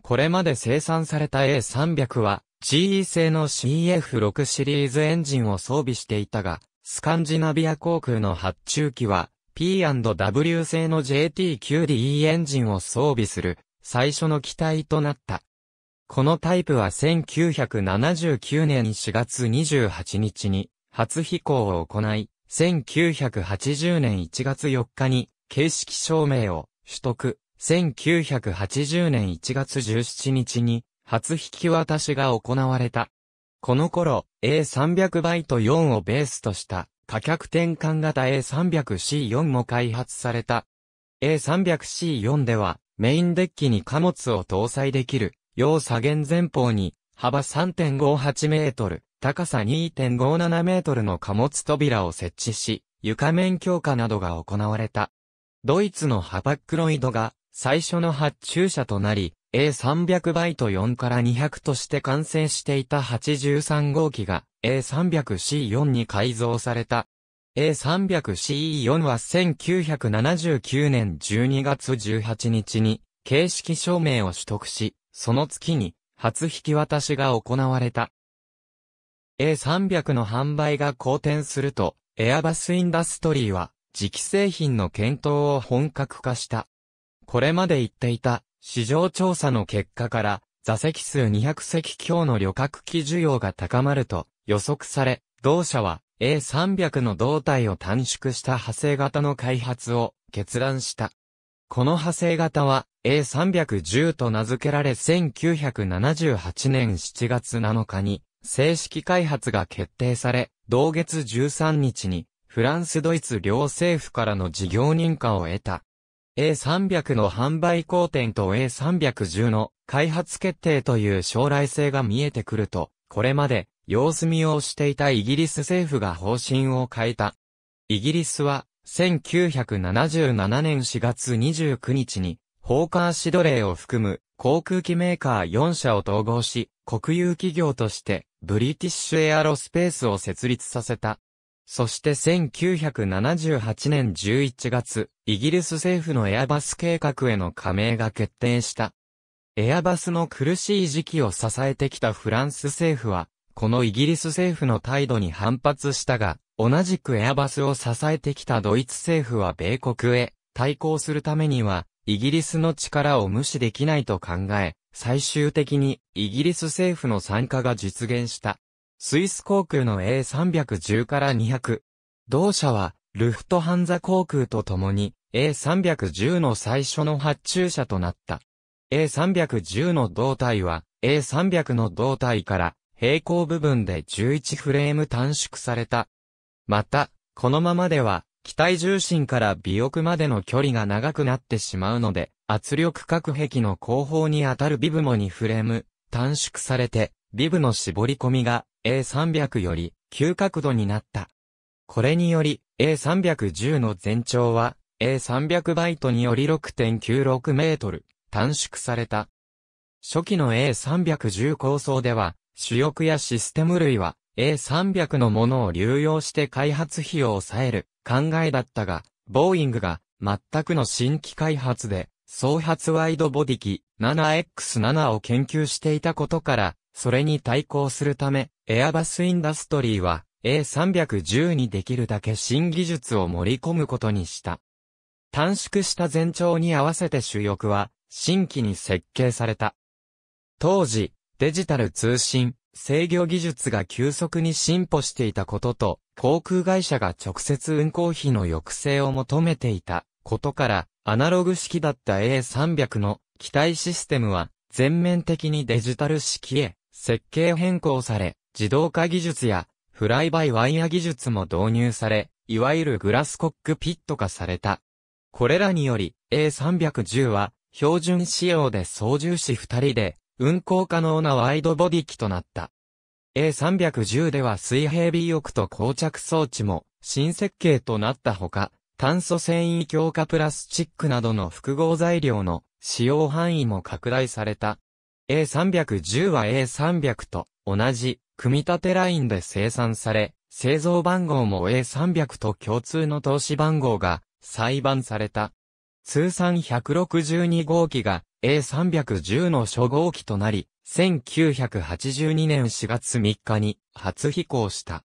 これまで生産された A300 は GE 製の CF6 シリーズエンジンを装備していたが、スカンジナビア航空の発注機は P&W 製の JT9DE エンジンを装備する最初の機体となった。このタイプは1979年4月28日に初飛行を行い、1980年1月4日に形式証明を取得、1980年1月17日に初引き渡しが行われた。この頃、A300 バイト4をベースとした価格転換型 A300C4 も開発された。A300C4 では、メインデッキに貨物を搭載できる、要左舷前方に、幅3.58メートル、高さ2.57メートルの貨物扉を設置し、床面強化などが行われた。ドイツのハパックロイドが最初の発注者となり、A300 バイト4から200として完成していた83号機が A300C4 に改造された。A300CE4 は1979年12月18日に形式証明を取得し、その月に初引き渡しが行われた。A300 の販売が好転すると、エアバスインダストリーは、磁気製品の検討を本格化した。これまで言っていた市場調査の結果から、座席数200席強の旅客機需要が高まると予測され、同社は A300 の胴体を短縮した派生型の開発を決断した。この派生型は A310 と名付けられ1978年7月7日に正式開発が決定され、同月13日にフランス・ドイツ両政府からの事業認可を得た。A300 の販売工程と A310 の開発決定という将来性が見えてくると、これまで様子見をしていたイギリス政府が方針を変えた。イギリスは1977年4月29日に、ホーカーシドレーを含む航空機メーカー4社を統合し、国有企業としてブリティッシュエアロスペースを設立させた。そして1978年11月、イギリス政府のエアバス計画への加盟が決定した。エアバスの苦しい時期を支えてきたフランス政府は、このイギリス政府の態度に反発したが、同じくエアバスを支えてきたドイツ政府は米国へ対抗するためには、イギリスの力を無視できないと考え、最終的にイギリス政府の参加が実現した。スイス航空の A310 から200。同社は、ルフトハンザ航空と共に A310 の最初の発注者となった。A310 の胴体は A300 の胴体から平行部分で11フレーム短縮された。また、このままでは機体重心から尾翼までの距離が長くなってしまうので、圧力隔壁の後方に当たる尾部も2フレーム短縮されてビブの絞り込みが A300 より急角度になった。これにより A310 の全長は A300 バイトにより6.96メートル短縮された。初期の A310 構想では主翼やシステム類は A300 のものを流用して開発費を抑える考えだったが、ボーイングが全くの新規開発で、総発ワイドボディ機 7X7 を研究していたことから、それに対抗するため、エアバスインダストリーは A310 にできるだけ新技術を盛り込むことにした。短縮した全長に合わせて主翼は新規に設計された。当時、デジタル通信、制御技術が急速に進歩していたことと、航空会社が直接運航費の抑制を求めていたことから、アナログ式だった A300 の機体システムは全面的にデジタル式へ設計変更され、自動化技術やフライバイワイヤ技術も導入され、いわゆるグラスコックピット化された。これらにより A310 は標準仕様で操縦士2人で運行可能なワイドボディ機となった。A310 では水平尾翼と膠着装置も新設計となったほか、炭素繊維強化プラスチックなどの複合材料の使用範囲も拡大された。A310 は A300 と同じ組み立てラインで生産され、製造番号も A300 と共通の投資番号が裁判された。通算162号機が A310 の初号機となり、1982年4月3日に初飛行した。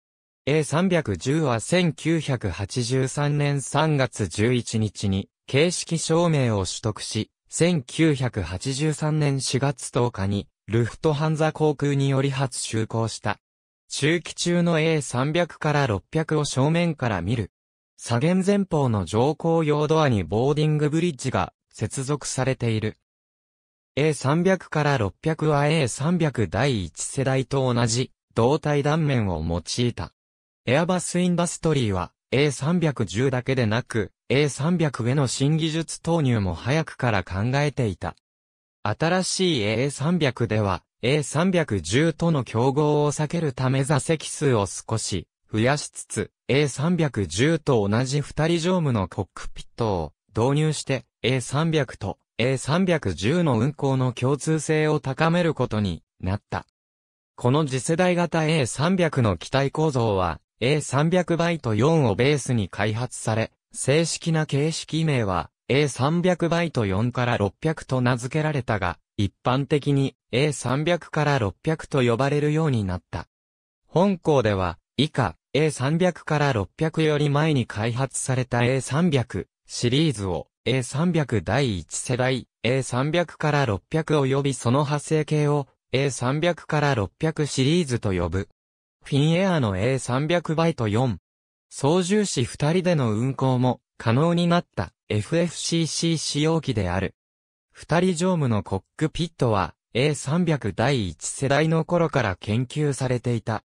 A310 は1983年3月11日に形式証明を取得し、1983年4月10日に、ルフトハンザ航空により初就航した。中期中の A300 から600を正面から見る。左舷前方の乗降用ドアにボーディングブリッジが接続されている。A300 から600は A300 第1世代と同じ胴体断面を用いた。エアバスインダストリーは A310 だけでなく A300 への新技術投入も早くから考えていた。新しい A300 では A310 との競合を避けるため座席数を少し増やしつつ A310 と同じ二人乗務のコックピットを導入して A300 と A310 の運行の共通性を高めることになった。この次世代型 A300 の機体構造は A300 バイト4をベースに開発され、正式な形式名は A300 バイト4から600と名付けられたが、一般的に A300 から600と呼ばれるようになった。本校では、以下 A300 から600より前に開発された A300 シリーズを A300 第1世代 A300 から600及びその派生形を A300 から600シリーズと呼ぶ。フィンエアの A300 バイト4操縦士二人での運航も可能になった FFCC 使用機である。二人乗務のコックピットは A300 第一世代の頃から研究されていた。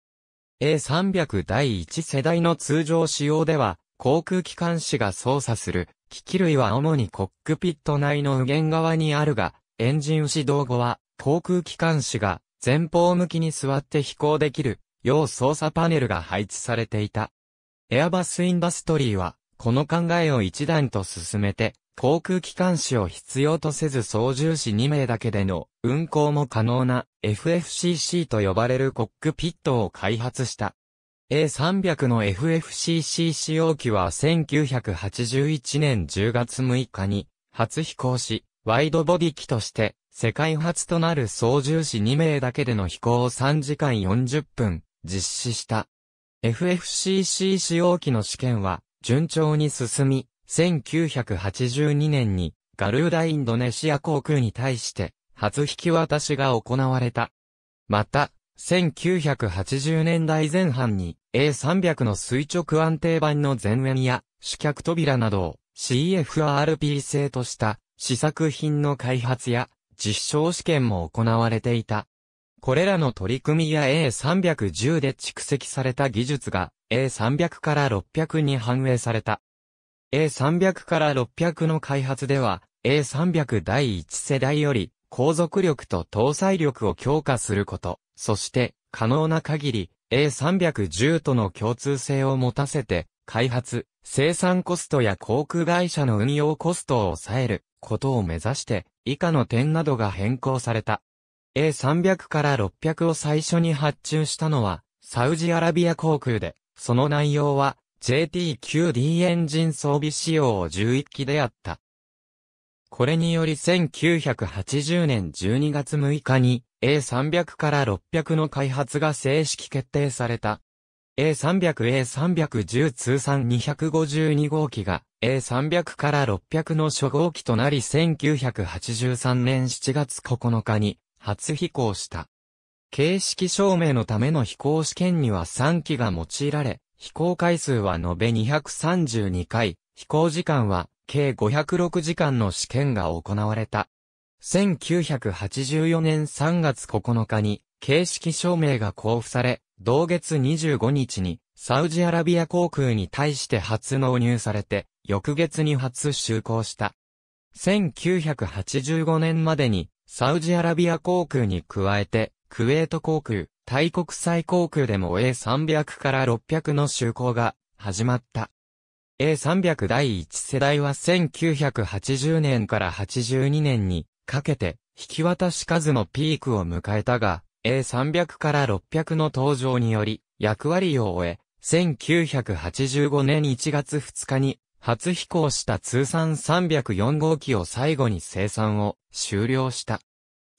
A300 第一世代の通常使用では、航空機関士が操作する機器類は主にコックピット内の右舷側にあるが、エンジン指導後は航空機関士が前方向きに座って飛行できる要操作パネルが配置されていた。エアバスインダストリーは、この考えを一段と進めて、航空機関士を必要とせず操縦士2名だけでの運航も可能な FFCC と呼ばれるコックピットを開発した。A300 の FFCC 使用機は1981年10月6日に初飛行し、ワイドボディ機として世界初となる操縦士2名だけでの飛行を3時間40分実施した。FFCC 使用機の試験は順調に進み、1982年にガルーダインドネシア航空に対して初引き渡しが行われた。また、1980年代前半に A300 の垂直安定版の前面や主客扉などを CFRP 製とした試作品の開発や実証試験も行われていた。これらの取り組みや A310 で蓄積された技術が A300 から600に反映された。A300 から600の開発では A300 第1世代より航続力と搭載力を強化すること、そして可能な限り A310 との共通性を持たせて開発、生産コストや航空会社の運用コストを抑えることを目指して以下の点などが変更された。A300 から600を最初に発注したのは、サウジアラビア航空で、その内容は、JT9D エンジン装備仕様を11機であった。これにより1980年12月6日に A300 から600の開発が正式決定された。A300、A310 通算252号機が A300 から600の初号機となり1983年7月9日に初飛行した。形式証明のための飛行試験には3機が用いられ、飛行回数は延べ232回、飛行時間は計506時間の試験が行われた。1984年3月9日に形式証明が交付され、同月25日にサウジアラビア航空に対して初納入されて、翌月に初就航した。1985年までにサウジアラビア航空に加えて、クウェート航空、タイ国際航空でも A300 から600の就航が始まった。A300 第1世代は1980年から82年にかけて引き渡し数のピークを迎えたが、A300 から600の登場により役割を終え、1985年1月2日に初飛行した通算304号機を最後に生産を終了した。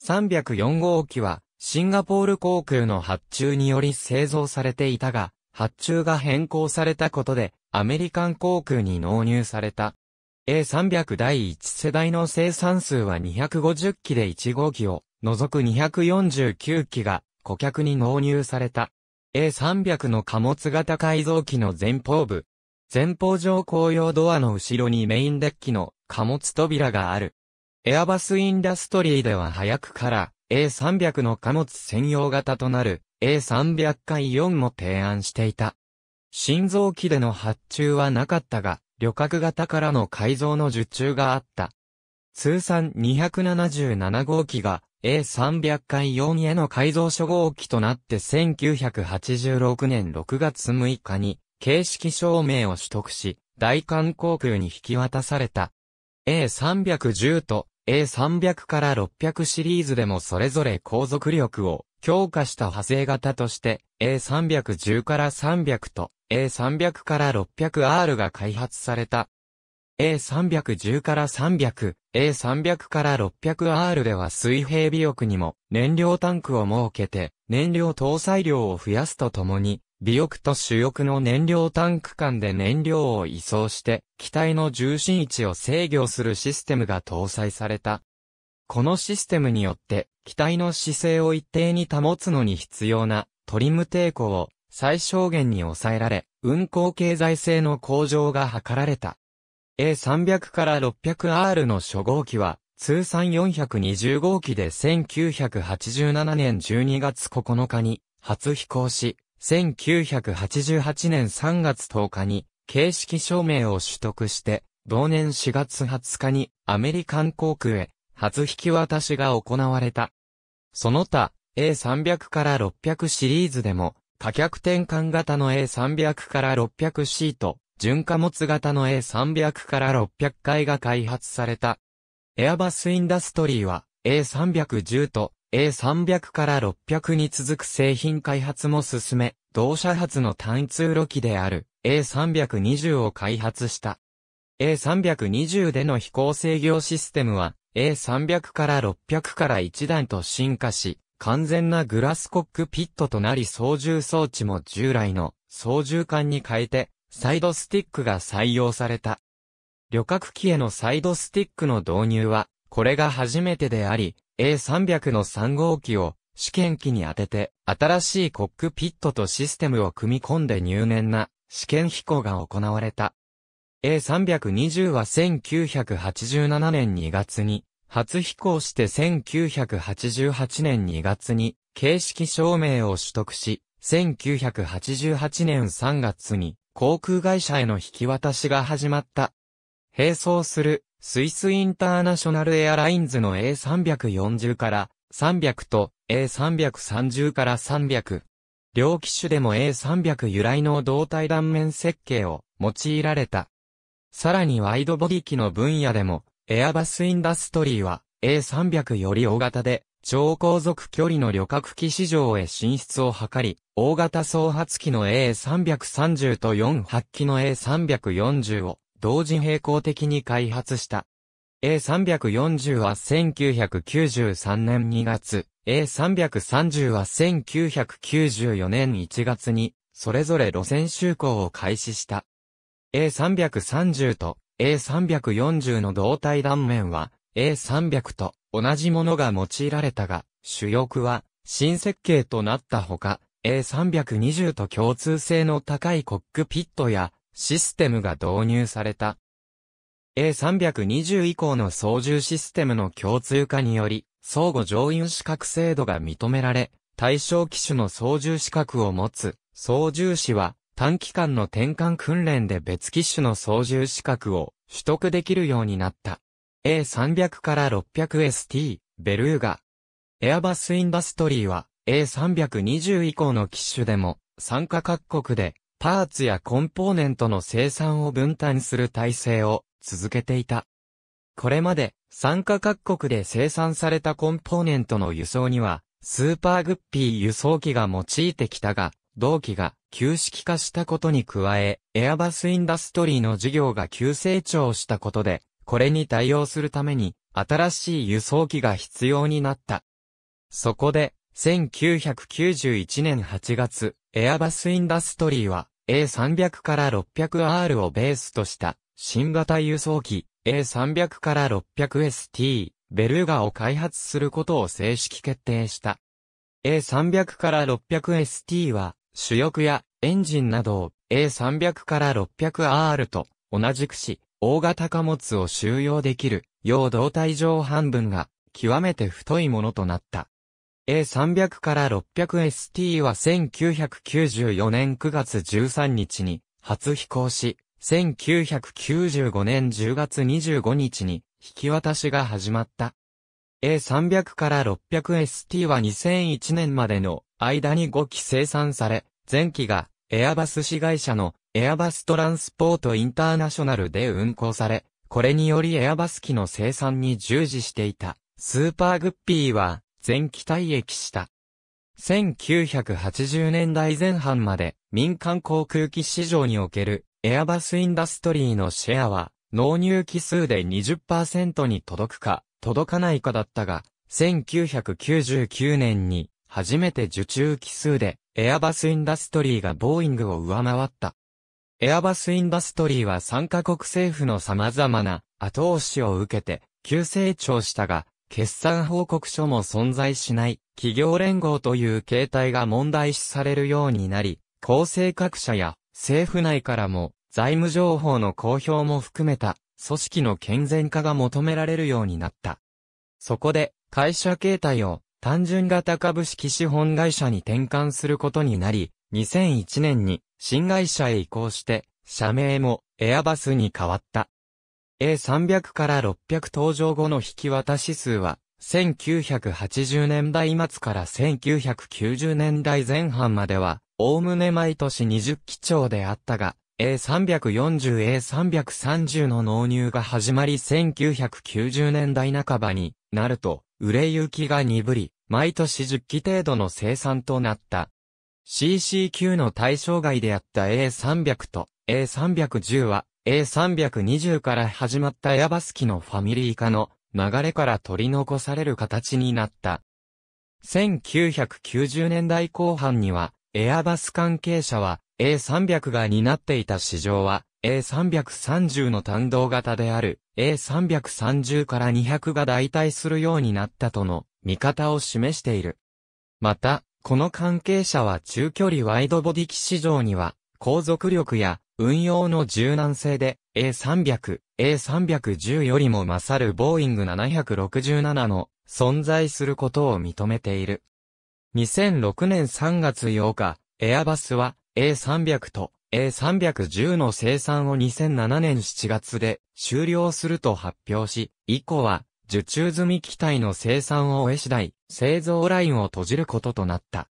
304号機はシンガポール航空の発注により製造されていたが、発注が変更されたことでアメリカン航空に納入された。A300 第1世代の生産数は250機で1号機を除く249機が顧客に納入された。A300 の貨物型改造機の前方部、前方上紅葉ドアの後ろにメインデッキの貨物扉がある。エアバスインダストリーでは早くから A300 の貨物専用型となる A300 回4も提案していた。新造機での発注はなかったが、旅客型からの改造の受注があった。通算277号機が A300 回4への改造初号機となって1986年6月6日に形式証明を取得し、大韓航空に引き渡された。A310 と A300 から600シリーズでもそれぞれ航続力を強化した派生型として A310 から300と A300 から 600R が開発された。A310 から300、A300 から 600R では水平尾翼にも燃料タンクを設けて燃料搭載量を増やすとともに尾翼と主翼の燃料タンク間で燃料を移送して、機体の重心位置を制御するシステムが搭載された。このシステムによって、機体の姿勢を一定に保つのに必要なトリム抵抗を最小限に抑えられ、運航経済性の向上が図られた。A300 から 600R の初号機は、通算420号機で1987年12月9日に初飛行し、1988年3月10日に形式証明を取得して、同年4月20日にアメリカン航空へ初引き渡しが行われた。その他 A300 から600シリーズでも多客転換型の A300 から600シート、純貨物型の A300 から600回が開発された。エアバスインダストリーは A310 と A300 から600に続く製品開発も進め、同社発の単通路機である A320 を開発した。A320 での飛行制御システムは A300 から600から1段と進化し、完全なグラスコックピットとなり操縦装置も従来の操縦管に変えて、サイドスティックが採用された。旅客機へのサイドスティックの導入は、これが初めてであり、A300 の3号機を試験機に当てて、新しいコックピットとシステムを組み込んで入念な試験飛行が行われた。A320 は1987年2月に初飛行して1988年2月に形式証明を取得し、1988年3月に航空会社への引き渡しが始まった。並走するスイスインターナショナルエアラインズの A340 から300と A330 から300。両機種でも A300 由来の胴体断面設計を用いられた。さらにワイドボディ機の分野でも、エアバスインダストリーは A300 より大型で、超高速距離の旅客機市場へ進出を図り、大型総発機の A330 と4発機の A340 を同時並行的に開発した。A340 は1993年2月、A330 は1994年1月に、それぞれ路線就航を開始した。A330 と A340 の胴体断面は A300 と同じものが用いられたが、主翼は新設計となったほか、A320 と共通性の高いコックピットやシステムが導入された。A320 以降の操縦システムの共通化により、相互乗員資格制度が認められ、対象機種の操縦資格を持つ、操縦士は、短期間の転換訓練で別機種の操縦資格を取得できるようになった。A300 から 600ST、ベルーガ。エアバスインダストリーは A320 以降の機種でも参加各国でパーツやコンポーネントの生産を分担する体制を続けていた。これまで、参加各国で生産されたコンポーネントの輸送には、スーパーグッピー輸送機が用いてきたが、同機が旧式化したことに加え、エアバスインダストリーの事業が急成長したことで、これに対応するために、新しい輸送機が必要になった。そこで、1991年8月、エアバスインダストリーは A300 から 600R をベースとした新型輸送機 A300 から 600ST ベルーガを開発することを正式決定した。A300 から 600ST は主翼やエンジンなどを A300 から 600R と同じくし、大型貨物を収容できる、用胴体上半分が極めて太いものとなった。A300 から 600ST は1994年9月13日に初飛行し、1995年10月25日に引き渡しが始まった。A300 から 600ST は2001年までの間に5機生産され、前期がエアバス市会社のエアバストランスポートインターナショナルで運行され、これによりエアバス機の生産に従事していた。スーパーグッピーは全期退役した。1980年代前半まで民間航空機市場におけるエアバスインダストリーのシェアは納入機数で20%に届くか届かないかだったが、1999年に初めて受注機数でエアバスインダストリーがボーイングを上回った。エアバスインダストリーは参加国政府の様々な後押しを受けて急成長したが、決算報告書も存在しない企業連合という形態が問題視されるようになり、厚生各社や政府内からも財務情報の公表も含めた組織の健全化が求められるようになった。そこで会社形態を単純型株式資本会社に転換することになり、2001年に新会社へ移行して社名もエアバスに変わった。A300 から600登場後の引き渡指数は、1980年代末から1990年代前半までは、おおむね毎年20基調であったが、A340、A330 の納入が始まり1990年代半ばになると、売れ行きが鈍り、毎年10機程度の生産となった。CC 級の対象外であった A300 と A310 は A320 から始まったエアバス機のファミリー化の流れから取り残される形になった。1990年代後半には、エアバス関係者は A300 が担っていた市場は A330 の単動型である A330 から200が代替するようになったとの見方を示している。また、この関係者は中距離ワイドボディ機市場には、航続力や運用の柔軟性で A300、A310 よりも勝るボーイング767の存在することを認めている。2006年3月8日、エアバスは A300 と A310 の生産を2007年7月で終了すると発表し、以降は受注済み機体の生産を終え次第、製造ラインを閉じることとなった。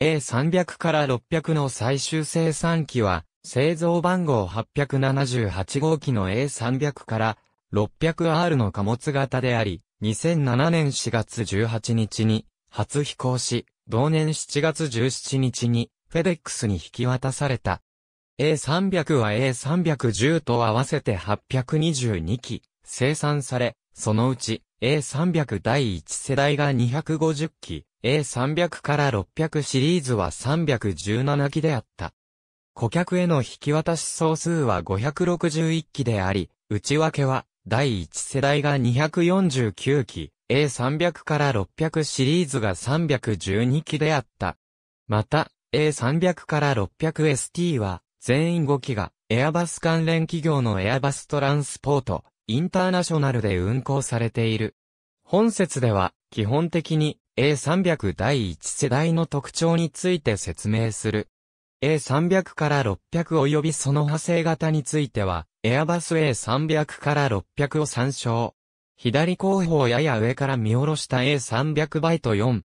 A300 から600の最終生産機は、製造番号878号機の A300 から 600R の貨物型であり、2007年4月18日に初飛行し、同年7月17日にフェデックスに引き渡された。A300 は A310 と合わせて822機生産され、そのうち A300 第1世代が250機、A300 から600シリーズは317機であった。顧客への引き渡し総数は561機であり、内訳は、第1世代が249機、A300 から600シリーズが312機であった。また、A300 から 600ST は、全員5機が、エアバス関連企業のエアバストランスポート、インターナショナルで運行されている。本説では、基本的に A300 第1世代の特徴について説明する。A300 から600及びその派生型については、エアバス A300 から600を参照。左後方やや上から見下ろした A300 バイト4。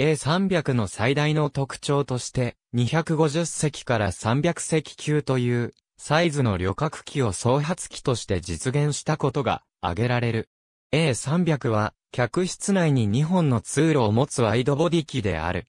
A300 の最大の特徴として、250席から300席級という、サイズの旅客機を総発機として実現したことが挙げられる。A300 は、客室内に2本の通路を持つワイドボディ機である。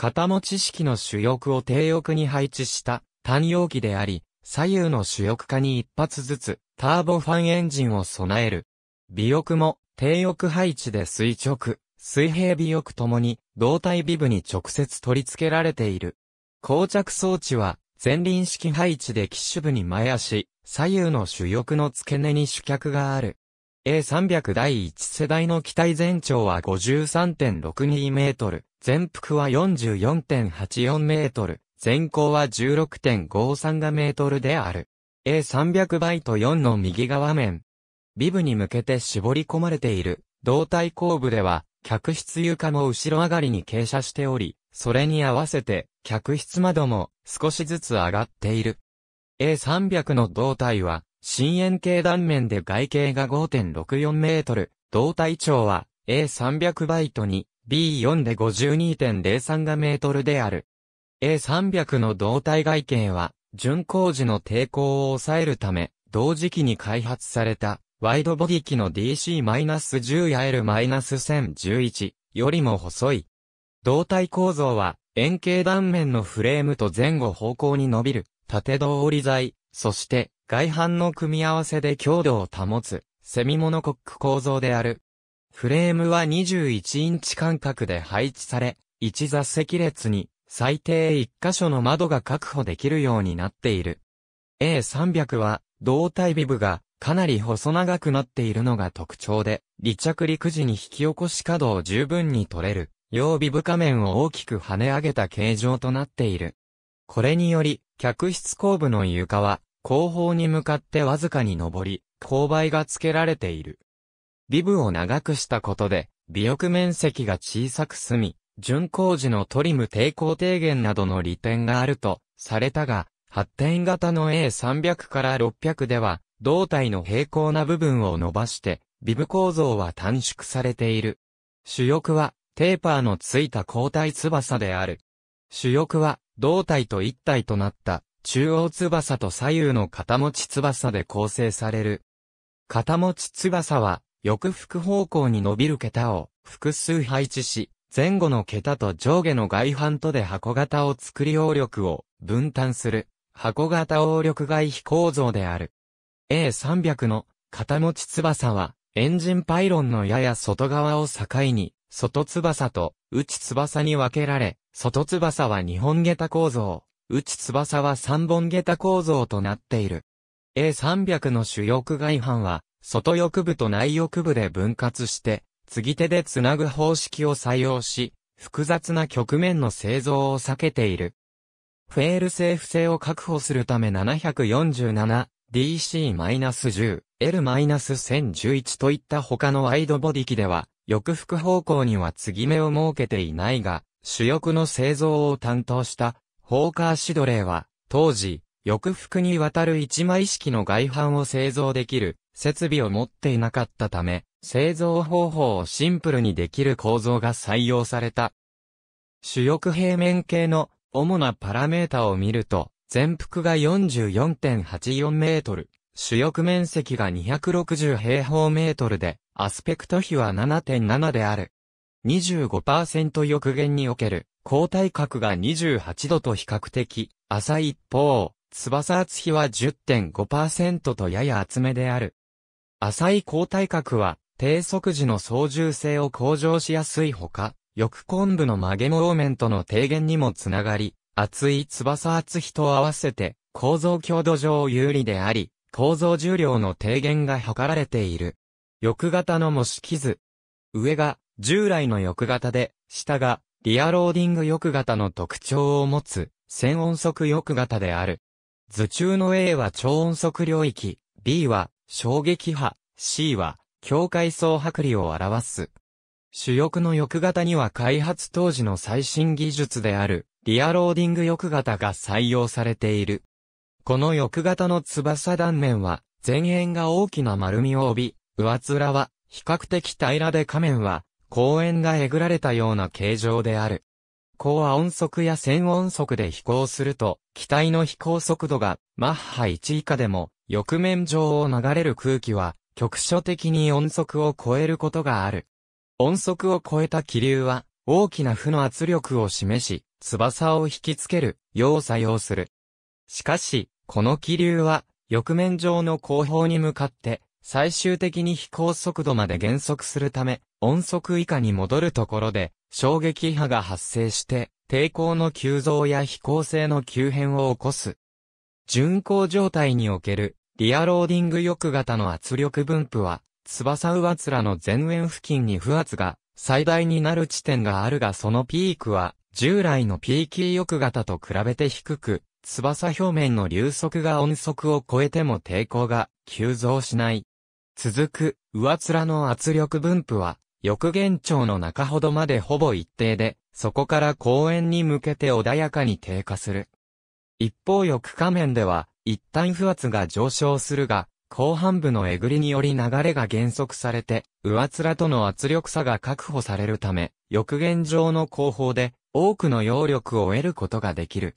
型持ち式の主翼を低翼に配置した単容器であり、左右の主翼化に一発ずつターボファンエンジンを備える。尾翼も低翼配置で垂直、水平尾翼ともに胴体尾部に直接取り付けられている。膠着装置は前輪式配置で機種部に前足、左右の主翼の付け根に主脚がある。A300 第1世代の機体全長は53.62メートル、全幅は44.84メートル、全高は16.53がメートルである。A300 バイト4の右側面。ビブに向けて絞り込まれている、胴体後部では、客室床も後ろ上がりに傾斜しており、それに合わせて、客室窓も少しずつ上がっている。A300 の胴体は、深円形断面で外径が5.64メートル、胴体長は A300 バイトに B4 で52.03がメートルである。A300 の胴体外径は、巡航時の抵抗を抑えるため、同時期に開発された、ワイドボディ機の DC-10 や L-1011 よりも細い。胴体構造は、円形断面のフレームと前後方向に伸びる、縦通り材、そして、外反の組み合わせで強度を保つ、セミモノコック構造である。フレームは21インチ間隔で配置され、1座席列に最低1箇所の窓が確保できるようになっている。A300 は胴体ビブがかなり細長くなっているのが特徴で、離着陸時に引き起こし角を十分に取れる、曜日部下面を大きく跳ね上げた形状となっている。これにより、客室後部の床は、後方に向かってわずかに上り、勾配が付けられている。ビブを長くしたことで、尾翼面積が小さく済み、巡航時のトリム抵抗低減などの利点があるとされたが、発展型の A300 から600では、胴体の平行な部分を伸ばして、ビブ構造は短縮されている。主翼は、テーパーのついた交代翼である。主翼は、胴体と一体となった中央翼と左右の肩持ち翼で構成される。肩持ち翼は、翼腹方向に伸びる桁を複数配置し、前後の桁と上下の外反とで箱型を作り応力を分担する箱型応力外飛構造である。A300 の肩持ち翼はエンジンパイロンのやや外側を境に外翼と内翼に分けられ、外翼は日本桁構造、内翼は三本下駄構造となっている。A300 の主翼外反は、外翼部と内翼部で分割して、継ぎ手でつなぐ方式を採用し、複雑な局面の製造を避けている。フェールセーフ性を確保するため 747DC-10、L-1011 といった他のワイドボディ機では、翼腹方向には継ぎ目を設けていないが、主翼の製造を担当したホーカーシドレーは、当時、翼服にわたる一枚式の外板を製造できる設備を持っていなかったため、製造方法をシンプルにできる構造が採用された。主翼平面系の主なパラメータを見ると、全幅が44.84メートル、主翼面積が260平方メートルで、アスペクト比は7.7である。25%翼減における抗体角が28度と比較的浅い一方、翼厚比は10.5%とやや厚めである。浅い抗体角は低速時の操縦性を向上しやすいほか、翼根部の曲げモーメントの低減にもつながり、厚い翼厚比と合わせて構造強度上有利であり、構造重量の低減が図られている。翼型の模式図。上が従来の翼型で、下がリアローディング翼型の特徴を持つ、線音速翼型である。図中の A は超音速領域、B は衝撃波、C は境界層剥離を表す。主翼の翼型には開発当時の最新技術である、リアローディング翼型が採用されている。この翼型の翼断面は、前縁が大きな丸みを帯び、上面は比較的平らで下面は公園がえぐられたような形状である。高亜音速や線音速で飛行すると、機体の飛行速度がマッハ1以下でも、翼面上を流れる空気は、局所的に音速を超えることがある。音速を超えた気流は、大きな負の圧力を示し、翼を引きつける、要作用する。しかし、この気流は、翼面上の後方に向かって、最終的に飛行速度まで減速するため、音速以下に戻るところで、衝撃波が発生して、抵抗の急増や飛行性の急変を起こす。巡航状態における、リアローディング翼型の圧力分布は、翼上面の前縁付近に不圧が最大になる地点があるがそのピークは、従来の P キー翼型と比べて低く、翼表面の流速が音速を超えても抵抗が急増しない。続く、上面の圧力分布は、翼舷頂の中ほどまでほぼ一定で、そこから公園に向けて穏やかに低下する。一方翼下面では、一旦不圧が上昇するが、後半部のえぐりにより流れが減速されて、上面との圧力差が確保されるため、翼舷上の後方で、多くの揚力を得ることができる。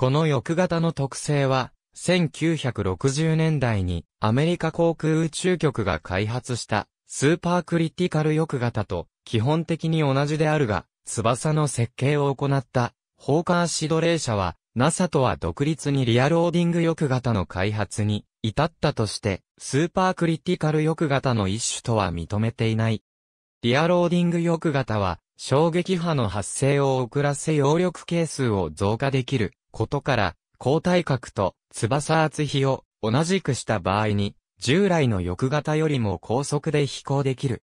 この翼型の特性は、1960年代にアメリカ航空宇宙局が開発したスーパークリティカル翼型と基本的に同じであるが、翼の設計を行ったホーカーシドレー社は NASA とは独立にリアローディング翼型の開発に至ったとして、スーパークリティカル翼型の一種とは認めていない。リアローディング翼型は衝撃波の発生を遅らせ揚力係数を増加できることから、抗体核と翼厚比を同じくした場合に、従来の翼型よりも高速で飛行できる。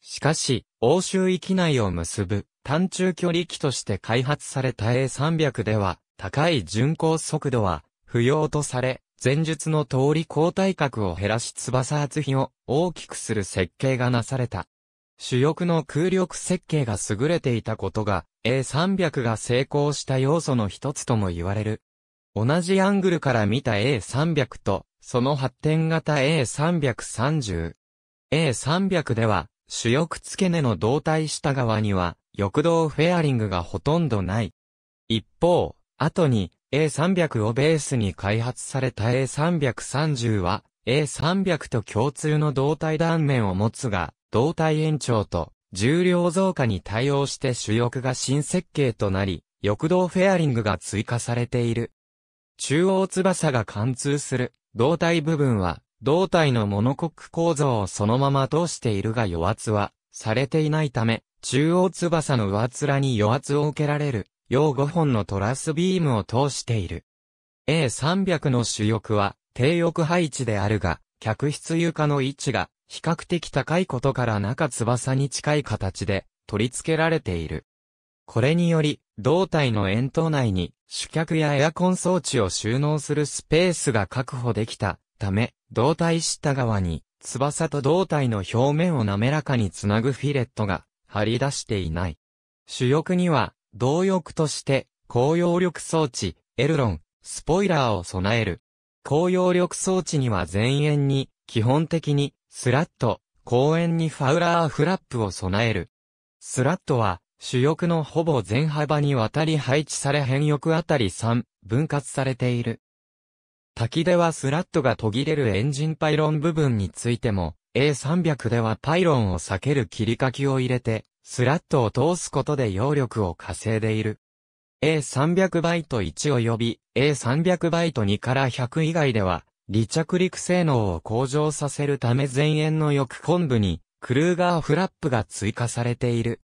しかし、欧州域内を結ぶ短中距離機として開発された A300 では、高い巡航速度は不要とされ、前述の通り抗体核を減らし翼厚比を大きくする設計がなされた。主翼の空力設計が優れていたことが、A300 が成功した要素の一つとも言われる。同じアングルから見た A300 と、その発展型 A330。A300 では、主翼付け根の胴体下側には、翼道フェアリングがほとんどない。一方、後に A300 をベースに開発された A330 は、A300 と共通の胴体断面を持つが、胴体延長と重量増加に対応して主翼が新設計となり、翼道フェアリングが追加されている。中央翼が貫通する胴体部分は、胴体のモノコック構造をそのまま通しているが余圧は、されていないため、中央翼の上面に余圧を受けられる、用5本のトラスビームを通している。A300 の主翼は、低翼配置であるが、客室床の位置が比較的高いことから中翼に近い形で取り付けられている。これにより、胴体の円筒内に主脚やエアコン装置を収納するスペースが確保できたため、胴体下側に翼と胴体の表面を滑らかにつなぐフィレットが張り出していない。主翼には、動翼として、高揚力装置、エルロン、スポイラーを備える。高揚力装置には前縁に、基本的に、スラット、公園にファウラーフラップを備える。スラットは、主翼のほぼ全幅にわたり配置され辺翼あたり3、分割されている。滝ではスラットが途切れるエンジンパイロン部分についても、A300 ではパイロンを避ける切り欠きを入れて、スラットを通すことで揚力を稼いでいる。A300 バイト1及び A300 バイト2から100以外では、離着陸性能を向上させるため前縁の翼根部にクルーガーフラップが追加されている。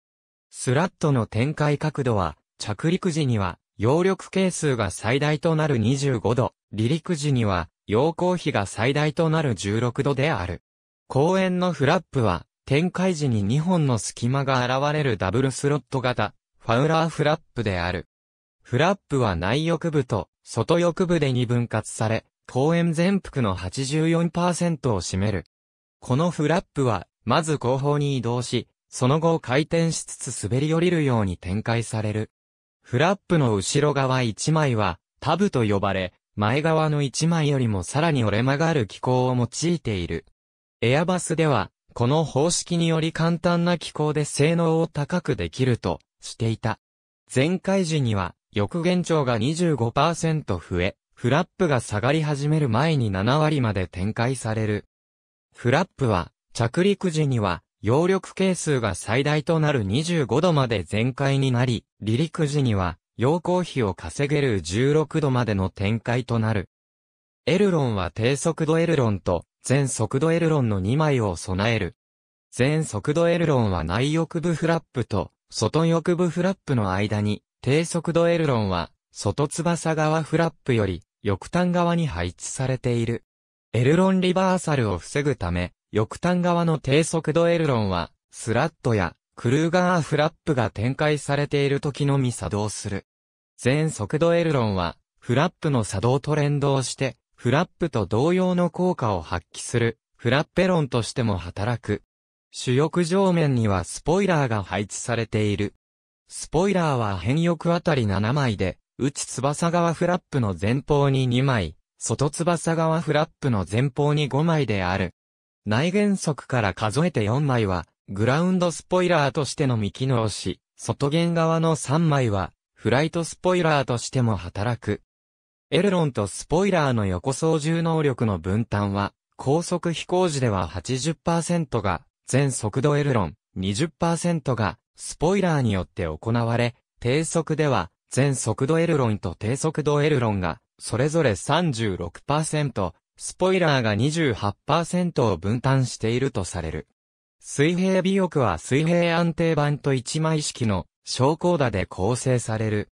スラットの展開角度は着陸時には揚力係数が最大となる25度、離陸時には陽光比が最大となる16度である。公園のフラップは展開時に2本の隙間が現れるダブルスロット型、ファウラーフラップである。フラップは内翼部と外翼部で2分割され、公園全幅の84%を占める。このフラップは、まず後方に移動し、その後回転しつつ滑り降りるように展開される。フラップの後ろ側1枚は、タブと呼ばれ、前側の1枚よりもさらに折れ曲がる機構を用いている。エアバスでは、この方式により簡単な機構で性能を高くできるとしていた。前回時には、翼限長が25%増え、フラップが下がり始める前に7割まで展開される。フラップは、着陸時には、揚力係数が最大となる25度まで全開になり、離陸時には、陽光比を稼げる16度までの展開となる。エルロンは低速度エルロンと全速度エルロンの2枚を備える。全速度エルロンは内翼部フラップと外翼部フラップの間に、低速度エルロンは外翼側フラップより翼端側に配置されている。エルロンリバーサルを防ぐため、翼端側の低速度エルロンは、スラットやクルーガーフラップが展開されている時のみ作動する。全速度エルロンは、フラップの作動と連動して、フラップと同様の効果を発揮する、フラッペロンとしても働く。主翼上面にはスポイラーが配置されている。スポイラーは変翼あたり7枚で、内翼側フラップの前方に2枚、外翼側フラップの前方に5枚である。内原則から数えて4枚は、グラウンドスポイラーとしてのみ機能し、外弦側の3枚は、フライトスポイラーとしても働く。エルロンとスポイラーの横操縦能力の分担は、高速飛行時では80%が、全速度エルロン、20%が、スポイラーによって行われ、低速では、全速度エルロンと低速度エルロンが、それぞれ36%、スポイラーが28%を分担しているとされる。水平尾翼は水平安定板と一枚式の昇降打で構成される。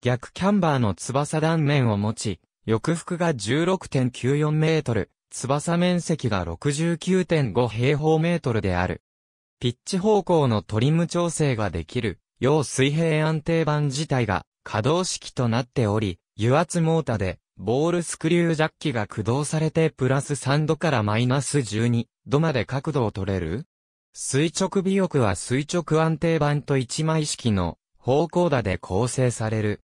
逆キャンバーの翼断面を持ち、翼幅が16.94メートル、翼面積が69.5平方メートルである。ピッチ方向のトリム調整ができる、要水平安定板自体が可動式となっており、油圧モータで、ボールスクリュージャッキが駆動されてプラス3度からマイナス12度まで角度を取れる垂直尾翼は垂直安定板と一枚式の方向打で構成される。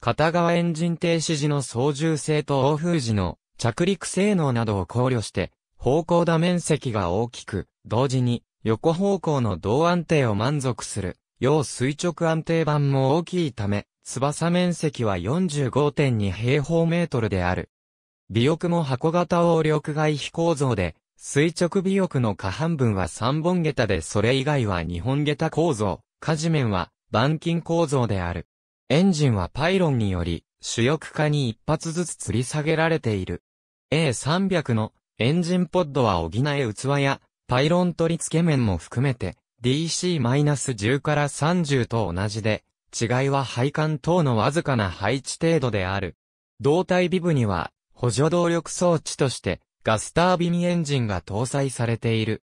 片側エンジン停止時の操縦性と欧風時の着陸性能などを考慮して、方向打面積が大きく、同時に横方向の同安定を満足する、要垂直安定板も大きいため、翼面積は45.2平方メートルである。尾翼も箱型応力外飛構造で、垂直尾翼の下半分は3本下駄でそれ以外は2本下駄構造、下地面は板金構造である。エンジンはパイロンにより、主翼下に一発ずつ吊り下げられている。A300 のエンジンポッドは補え器やパイロン取り付け面も含めて DC-10 から30と同じで違いは配管等のわずかな配置程度である。胴体尾部には補助動力装置としてガスタービンエンジンが搭載されている。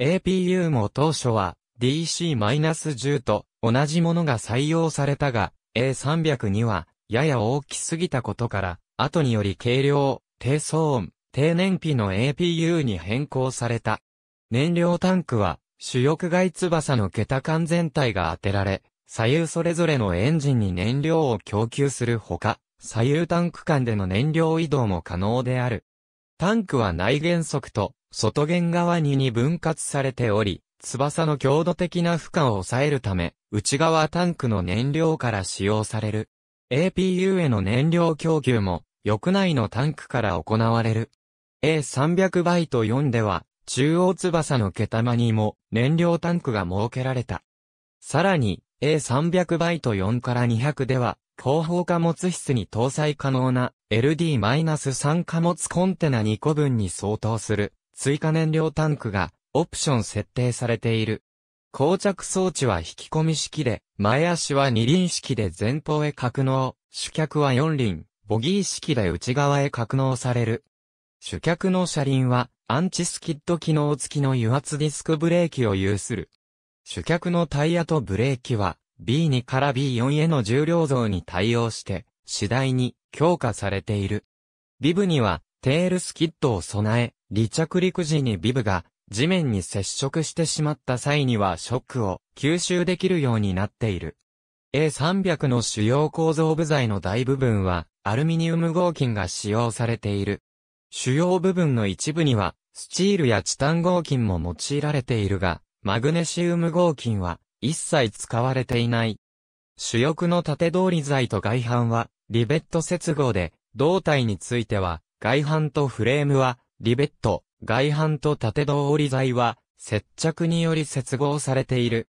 APU も当初は DC-10 と同じものが採用されたが A300 にはやや大きすぎたことから後により軽量、低騒音、低燃費の APU に変更された。燃料タンクは主翼外翼の桁間全体が当てられ、左右それぞれのエンジンに燃料を供給するほか、左右タンク間での燃料移動も可能である。タンクは内原則と外弦側にに分割されており、翼の強度的な負荷を抑えるため、内側タンクの燃料から使用される。APU への燃料供給も、翼内のタンクから行われる。A300 バイト4では、中央翼の毛玉にも燃料タンクが設けられた。さらに、A300 バイト4から200では、広報貨物室に搭載可能な LD-3 貨物コンテナ2個分に相当する追加燃料タンクがオプション設定されている。膠着装置は引き込み式で、前足は二輪式で前方へ格納、主脚は四輪、ボギー式で内側へ格納される。主脚の車輪はアンチスキッド機能付きの油圧ディスクブレーキを有する。主脚のタイヤとブレーキは B2 から B4 への重量増に対応して次第に強化されている。ビブにはテールスキットを備え、離着陸時にビブが地面に接触してしまった際にはショックを吸収できるようになっている。A300 の主要構造部材の大部分はアルミニウム合金が使用されている。主要部分の一部にはスチールやチタン合金も用いられているが、マグネシウム合金は一切使われていない。主翼の縦通り材と外板はリベット接合で、胴体については外板とフレームはリベット、外板と縦通り材は接着により接合されている。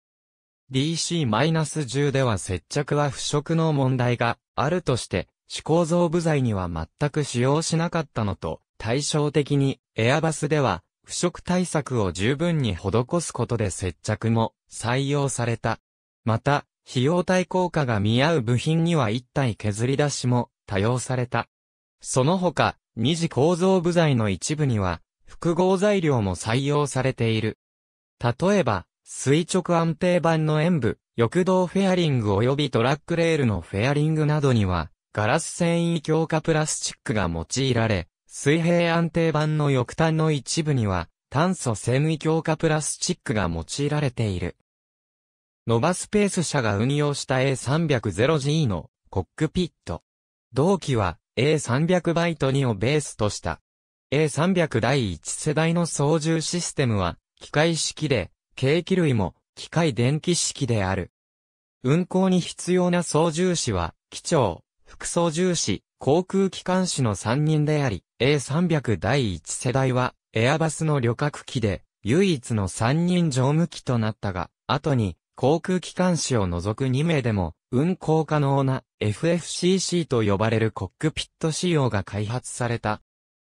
DC-10 では接着は腐食の問題があるとして、試行造部材には全く使用しなかったのと、対照的にエアバスでは腐食対策を十分に施すことで接着も採用された。また、費用対効果が見合う部品には一体削り出しも多用された。その他、二次構造部材の一部には、複合材料も採用されている。例えば、垂直安定板の演部、翼道フェアリング及びトラックレールのフェアリングなどには、ガラス繊維強化プラスチックが用いられ、水平安定板の翼端の一部には、炭素繊維強化プラスチックが用いられている。ノバスペース社が運用した a 3 0 0 g のコックピット。同機は A300 バイト2をベースとした。A300 第1世代の操縦システムは機械式で、計器類も機械電気式である。運行に必要な操縦士は、機長、副操縦士、航空機関士の3人であり、A300 第1世代は、エアバスの旅客機で、唯一の3人乗務機となったが、後に、航空機関士を除く2名でも、運航可能な FFCC と呼ばれるコックピット仕様が開発された。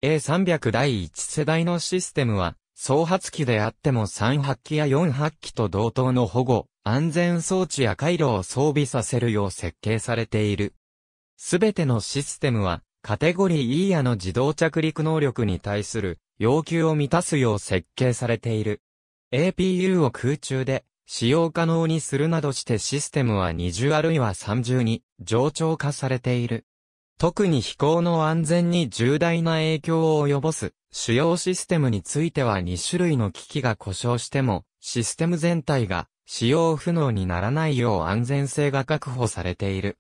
A300 第1世代のシステムは、双発機であっても3発機や4発機と同等の保護、安全装置や回路を装備させるよう設計されている。すべてのシステムは、カテゴリー E やの自動着陸能力に対する要求を満たすよう設計されている。APU を空中で使用可能にするなどしてシステムは二重あるいは三重に冗長化されている。特に飛行の安全に重大な影響を及ぼす主要システムについては2種類の機器が故障してもシステム全体が使用不能にならないよう安全性が確保されている。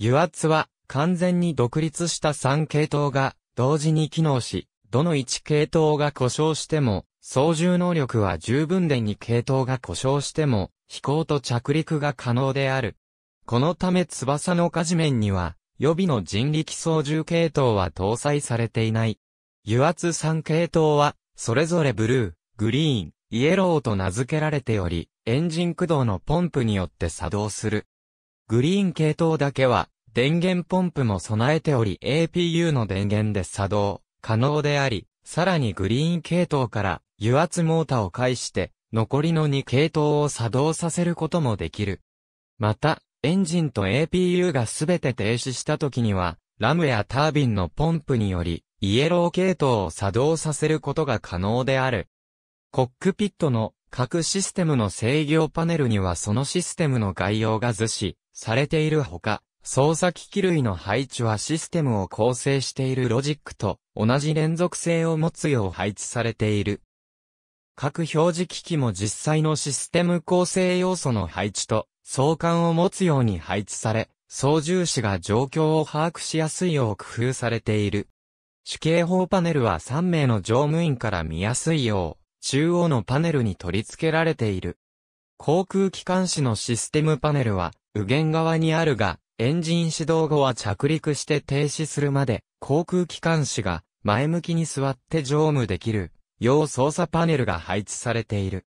油圧は完全に独立した3系統が同時に機能し、どの1系統が故障しても、操縦能力は十分で2系統が故障しても、飛行と着陸が可能である。このため翼の火事面には、予備の人力操縦系統は搭載されていない。油圧3系統は、それぞれブルー、グリーン、イエローと名付けられており、エンジン駆動のポンプによって作動する。グリーン系統だけは、電源ポンプも備えており APU の電源で作動、可能であり、さらにグリーン系統から油圧モーターを介して、残りの2系統を作動させることもできる。また、エンジンと APU がすべて停止した時には、ラムやタービンのポンプにより、イエロー系統を作動させることが可能である。コックピットの各システムの制御パネルにはそのシステムの概要が図示されているほか、操作機器類の配置はシステムを構成しているロジックと同じ連続性を持つよう配置されている。各表示機器も実際のシステム構成要素の配置と相関を持つように配置され、操縦士が状況を把握しやすいよう工夫されている。主警報パネルは3名の乗務員から見やすいよう中央のパネルに取り付けられている。航空機関士のシステムパネルは、右舷側にあるが、エンジン始動後は着陸して停止するまで、航空機関士が前向きに座って乗務できる、要操作パネルが配置されている。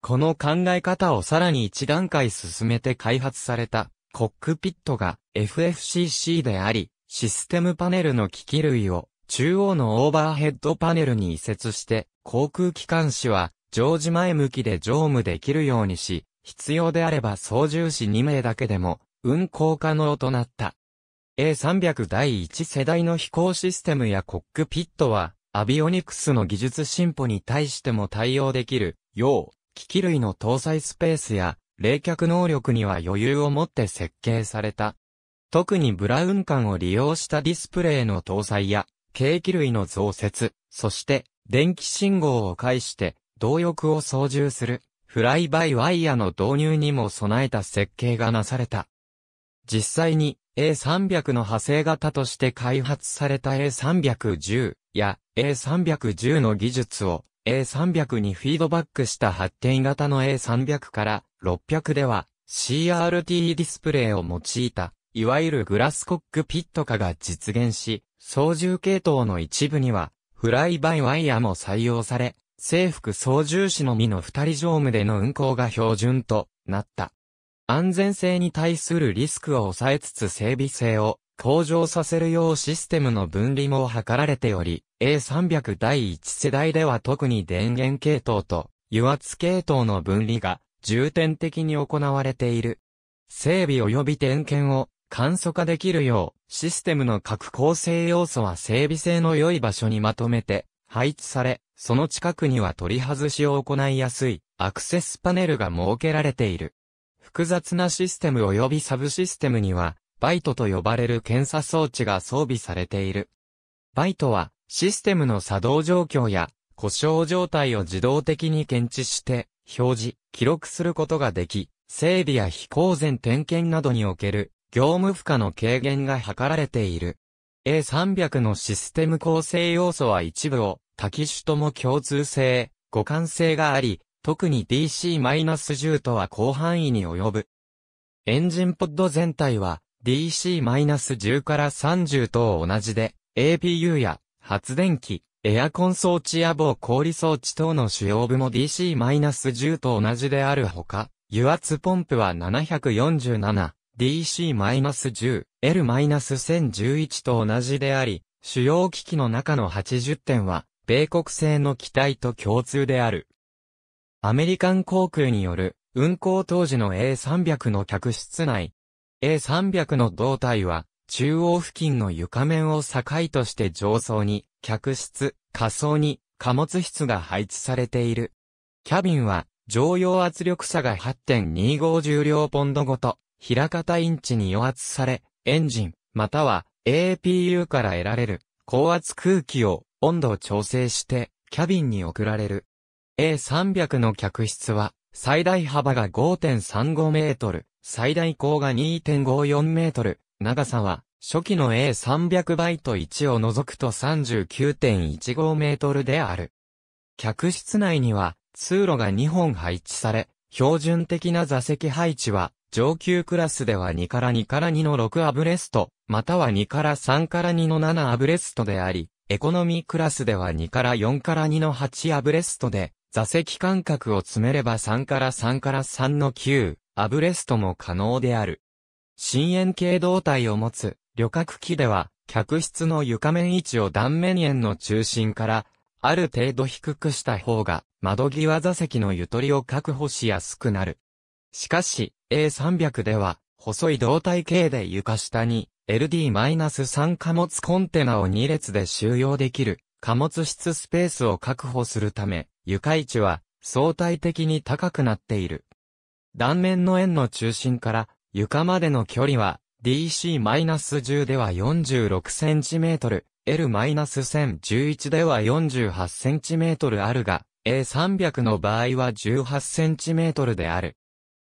この考え方をさらに一段階進めて開発された、コックピットが FFCC であり、システムパネルの機器類を中央のオーバーヘッドパネルに移設して、航空機関士は、常時前向きで乗務できるようにし、必要であれば操縦士2名だけでも、運航可能となった。A300 第1世代の飛行システムやコックピットは、アビオニクスの技術進歩に対しても対応できる、よう、機器類の搭載スペースや、冷却能力には余裕を持って設計された。特にブラウン管を利用したディスプレイの搭載や、計器類の増設、そして電気信号を介して動翼を操縦するフライバイワイヤの導入にも備えた設計がなされた。実際に A300 の派生型として開発された A310 や A310 の技術を A300 にフィードバックした発展型の A300 から600では CRT ディスプレイを用いたいわゆるグラスコックピット化が実現し、操縦系統の一部には、フライバイワイヤも採用され、制服操縦士のみの二人乗務での運行が標準となった。安全性に対するリスクを抑えつつ整備性を向上させるようシステムの分離も図られており、A300 第1世代では特に電源系統と油圧系統の分離が重点的に行われている。整備及び点検を簡素化できるよう、システムの各構成要素は整備性の良い場所にまとめて配置され、その近くには取り外しを行いやすいアクセスパネルが設けられている。複雑なシステム及びサブシステムには、バイトと呼ばれる検査装置が装備されている。バイトは、システムの作動状況や故障状態を自動的に検知して、表示、記録することができ、整備や非公然点検などにおける業務負荷の軽減が図られている。A300 のシステム構成要素は一部を、多機種とも共通性、互換性があり、特に DC-10 とは広範囲に及ぶ。エンジンポッド全体は DC-10 から30と同じで、APU や発電機、エアコン装置や防氷装置等の主要部も DC-10 と同じであるほか、油圧ポンプは747、DC-10、L-1011 と同じであり、主要機器の中の80点は、米国製の機体と共通である。アメリカン航空による、運航当時の A300 の客室内、A300 の胴体は、中央付近の床面を境として上層に、客室、下層に、貨物室が配置されている。キャビンは、常用圧力差が8.25重量ポンドごと、平方インチに与圧され、エンジン、または APU から得られる高圧空気を温度を調整してキャビンに送られる。A300 の客室は最大幅が5.35メートル、最大高が2.54メートル、長さは初期の A300 バイト1を除くと39.15メートルである。客室内には通路が2本配置され、標準的な座席配置は上級クラスでは2から2から2の6アブレスト、または2から3から2の7アブレストであり、エコノミークラスでは2から4から2の8アブレストで、座席間隔を詰めれば3から3から3の9アブレストも可能である。深円形胴体を持つ旅客機では、客室の床面位置を断面円の中心から、ある程度低くした方が、窓際座席のゆとりを確保しやすくなる。しかし、A300 では、細い胴体形で床下に、LD-3 貨物コンテナを2列で収容できる、貨物室スペースを確保するため、床位置は、相対的に高くなっている。断面の円の中心から、床までの距離は、DC-10 では 46cm、L-1011 では 48cm あるが、A300 の場合は 18cm である。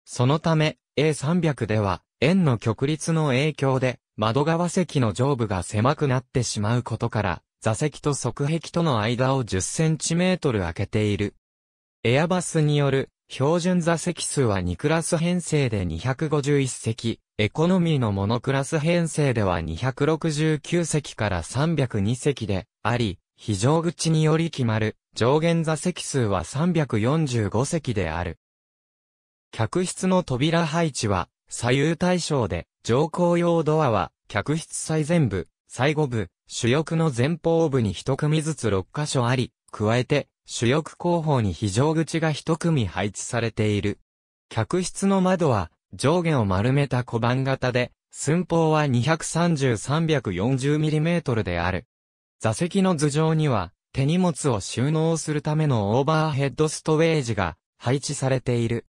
そのため、A300 では、円の極率の影響で、窓側席の上部が狭くなってしまうことから、座席と側壁との間を10センチメートル空けている。エアバスによる標準座席数は2クラス編成で251席、エコノミーのモノクラス編成では269席から302席であり、非常口により決まる上限座席数は345席である。客室の扉配置は左右対称で、乗降用ドアは客室最前部、最後部、主翼の前方部に一組ずつ6箇所あり、加えて主翼後方に非常口が一組配置されている。客室の窓は上下を丸めた小判型で、寸法は 230-340mm である。座席の頭上には手荷物を収納するためのオーバーヘッドストウェージが配置されている。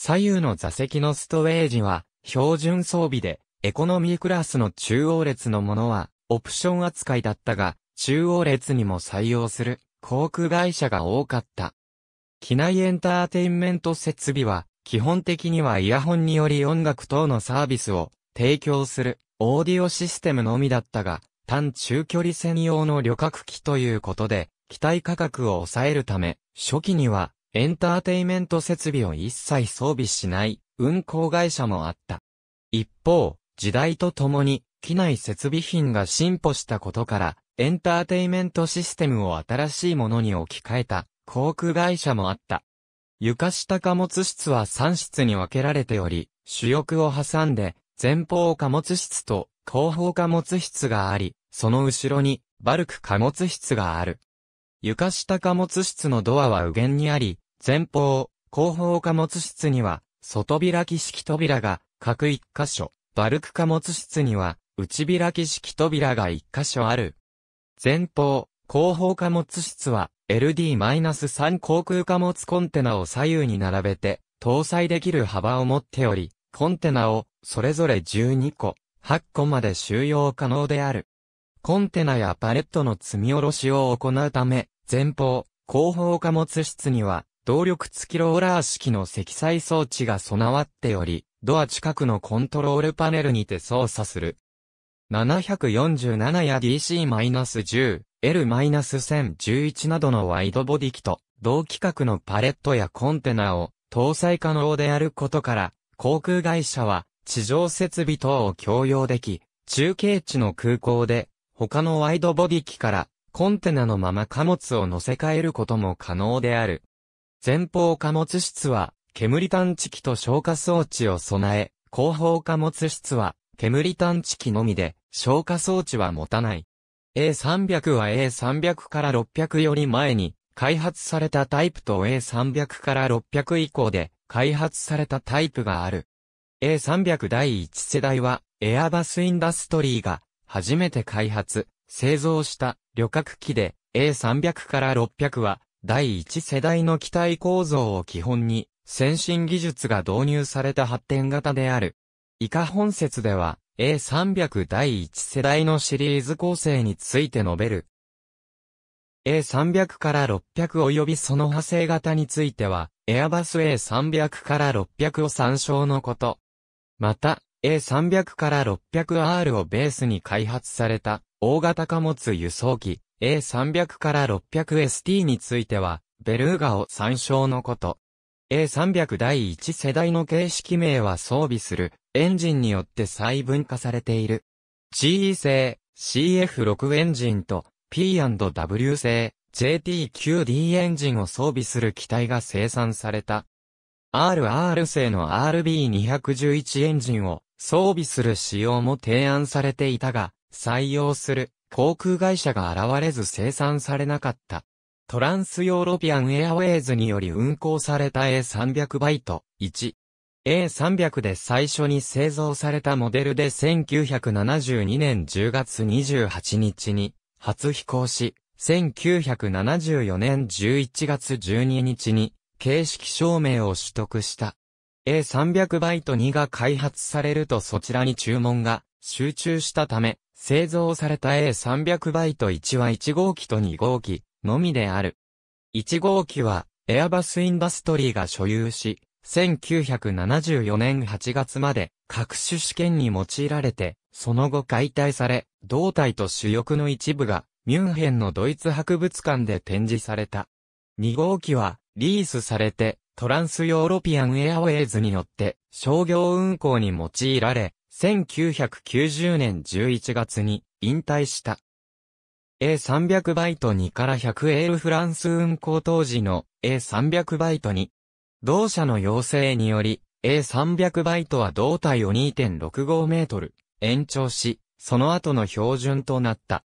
左右の座席のストレージは、標準装備で、エコノミークラスの中央列のものは、オプション扱いだったが、中央列にも採用する、航空会社が多かった。機内エンターテインメント設備は、基本的にはイヤホンにより音楽等のサービスを提供するオーディオシステムのみだったが、単中距離専用の旅客機ということで、機体価格を抑えるため、初期にはエンターテイメント設備を一切装備しない運行会社もあった。一方、時代とともに機内設備品が進歩したことから、エンターテイメントシステムを新しいものに置き換えた航空会社もあった。床下貨物室は3室に分けられており、主翼を挟んで前方貨物室と後方貨物室があり、その後ろにバルク貨物室がある。床下貨物室のドアは右舷にあり、前方、後方貨物室には、外開き式扉が各一箇所、バルク貨物室には、内開き式扉が一箇所ある。前方、後方貨物室は、LD-3 航空貨物コンテナを左右に並べて、搭載できる幅を持っており、コンテナを、それぞれ12個、8個まで収容可能である。コンテナやパレットの積み下ろしを行うため、前方、後方貨物室には、動力付きローラー式の積載装置が備わっており、ドア近くのコントロールパネルにて操作する。747や DC-10、L-1011 などのワイドボディ機と、同規格のパレットやコンテナを搭載可能であることから、航空会社は地上設備等を共用でき、中継地の空港で他のワイドボディ機からコンテナのまま貨物を乗せ替えることも可能である。前方貨物室は煙探知機と消火装置を備え、後方貨物室は煙探知機のみで消火装置は持たない。A300 は A300 から600より前に開発されたタイプと A300 から600以降で開発されたタイプがある。A300 第1世代はエアバスインダストリーが初めて開発、製造した旅客機で A300 から600は第一世代の機体構造を基本に先進技術が導入された発展型である。以下本説では A300 第一世代のシリーズ構成について述べる。A300 から600及びその派生型については、エアバス A300 から600を参照のこと。また、A300 から 600R をベースに開発された大型貨物輸送機 A300 から 600ST については、ベルーガを参照のこと。A300 第1世代の形式名は装備するエンジンによって細分化されている。GE 製 CF6 エンジンと P&W 製 JT9D エンジンを装備する機体が生産された。RR 製の RB211 エンジンを装備する仕様も提案されていたが、採用する航空会社が現れず生産されなかった。トランスヨーロピアンエアウェイズにより運行された A300 バイト1。A300 で最初に製造されたモデルで1972年10月28日に初飛行し、1974年11月12日に形式証明を取得した。A300 バイト2が開発されるとそちらに注文が集中したため、製造された A300 バイト1は1号機と2号機のみである。1号機はエアバスインダストリーが所有し、1974年8月まで各種試験に用いられて、その後解体され、胴体と主翼の一部がミュンヘンのドイツ博物館で展示された。2号機はリースされてトランスヨーロピアンエアウェイズによって商業運行に用いられ、1990年11月に引退した。A300 バイト2から100エールフランス運行当時の A300 バイト2。同社の要請により A300 バイトは胴体を2.65メートル延長し、その後の標準となった。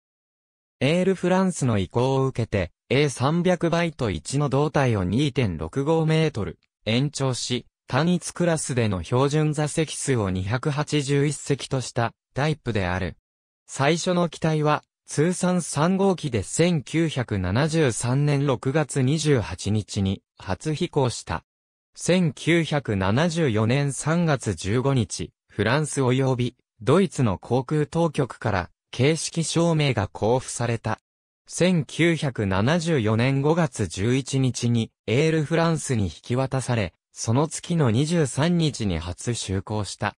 エールフランスの移行を受けて、A300 バイト1の胴体を2.65メートル延長し、単一クラスでの標準座席数を281席としたタイプである。最初の機体は通算3号機で1973年6月28日に初飛行した。1974年3月15日、フランス及びドイツの航空当局から形式証明が交付された。1974年5月11日にエールフランスに引き渡され、その月の23日に初就航した。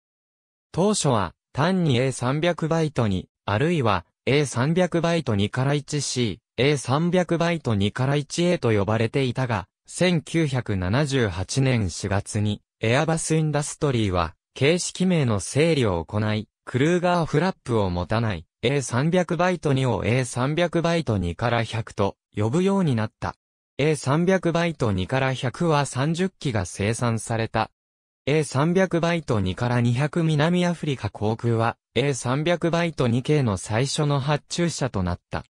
当初は単に A300 バイトに、あるいは A300 バイト2から 1C、A300 バイト2から 1A と呼ばれていたが、1978年4月にエアバスインダストリーは形式名の整理を行い、クルーガーフラップを持たない A300 バイト2を A300 バイト2から100と呼ぶようになった。A300 バイト2から100は30機が生産された。A300 バイト2から200南アフリカ航空は A300 バイト2系の最初の発注者となった。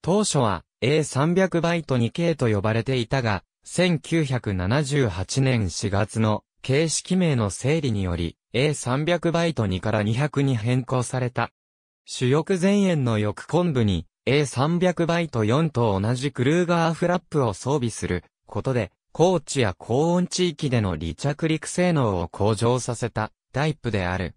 当初は A300 バイト2系と呼ばれていたが、1978年4月の形式名の整理により A300 バイト2から200に変更された。主翼前縁の翼根部に A300 バイト4と同じクルーガーフラップを装備することで、高地や高温地域での離着陸性能を向上させたタイプである。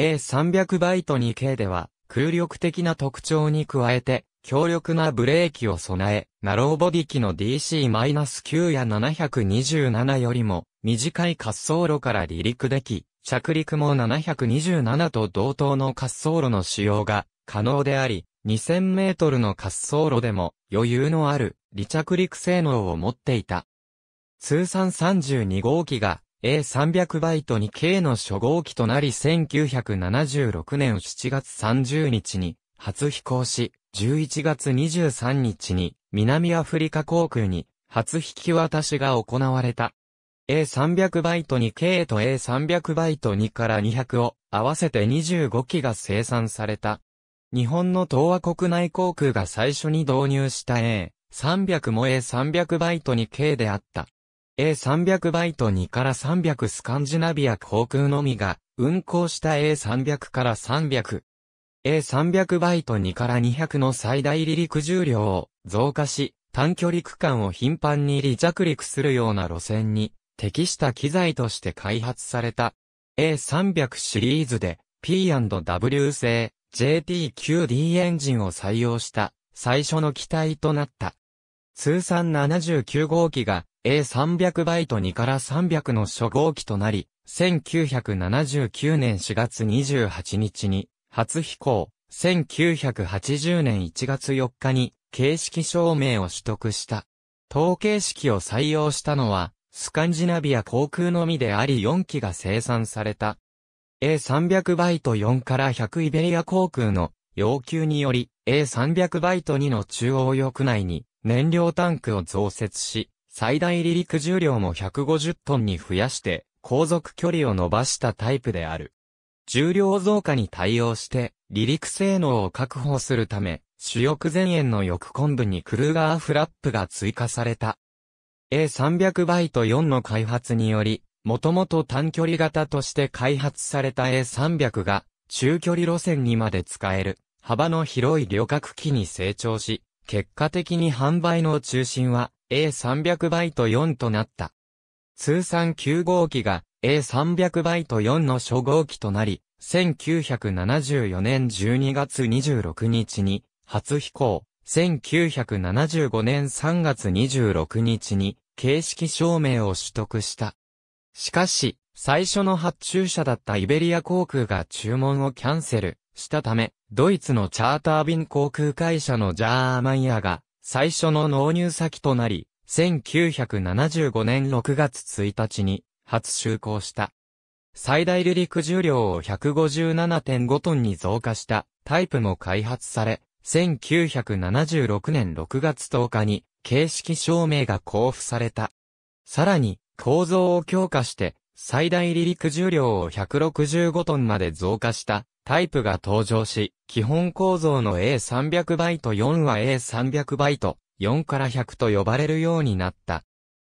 A300 バイト 2K では空力的な特徴に加えて強力なブレーキを備え、ナローボディ機の DC-9 や727よりも短い滑走路から離陸でき、着陸も727と同等の滑走路の使用が可能であり、2000メートルの滑走路でも余裕のある離着陸性能を持っていた。通算32号機が A300 バイト 2K の初号機となり1976年7月30日に初飛行し、11月23日に南アフリカ航空に初引き渡しが行われた。A300 バイト 2K と A300 バイト2から200を合わせて25機が生産された。日本の東亜国内航空が最初に導入した A300 も A300 バイト 2K であった。A300 バイト2から300スカンジナビア航空のみが運航した A300 から300。A300 バイト2から200の最大離陸重量を増加し、短距離区間を頻繁に離着陸するような路線に適した機材として開発された A300 シリーズで P&W 製 JT9D エンジンを採用した最初の機体となった。通算79号機が A300 バイト2から300の初号機となり、1979年4月28日に初飛行、1980年1月4日に形式証明を取得した。統計式を採用したのはスカンジナビア航空のみであり4機が生産された。A300 バイト4から100イベリア航空の要求により A300 バイト2の中央翼内に燃料タンクを増設し、最大離陸重量も150トンに増やして航続距離を伸ばしたタイプである。重量増加に対応して離陸性能を確保するため主翼前縁の翼根部にクルーガーフラップが追加された。A300 バイト4の開発により、もともと短距離型として開発された A300 が、中距離路線にまで使える、幅の広い旅客機に成長し、結果的に販売の中心は A300 バイト4となった。通算9号機が A300 バイト4の初号機となり、1974年12月26日に初飛行。1975年3月26日に形式証明を取得した。しかし、最初の発注者だったイベリア航空が注文をキャンセルしたため、ドイツのチャーター便航空会社のジャーマンヤが最初の納入先となり、1975年6月1日に初就航した。最大離陸重量を157.5トンに増加したタイプも開発され、1976年6月10日に形式証明が交付された。さらに、構造を強化して、最大離陸重量を165トンまで増加したタイプが登場し、基本構造の A300 バイト4は A300 バイト4から100と呼ばれるようになった。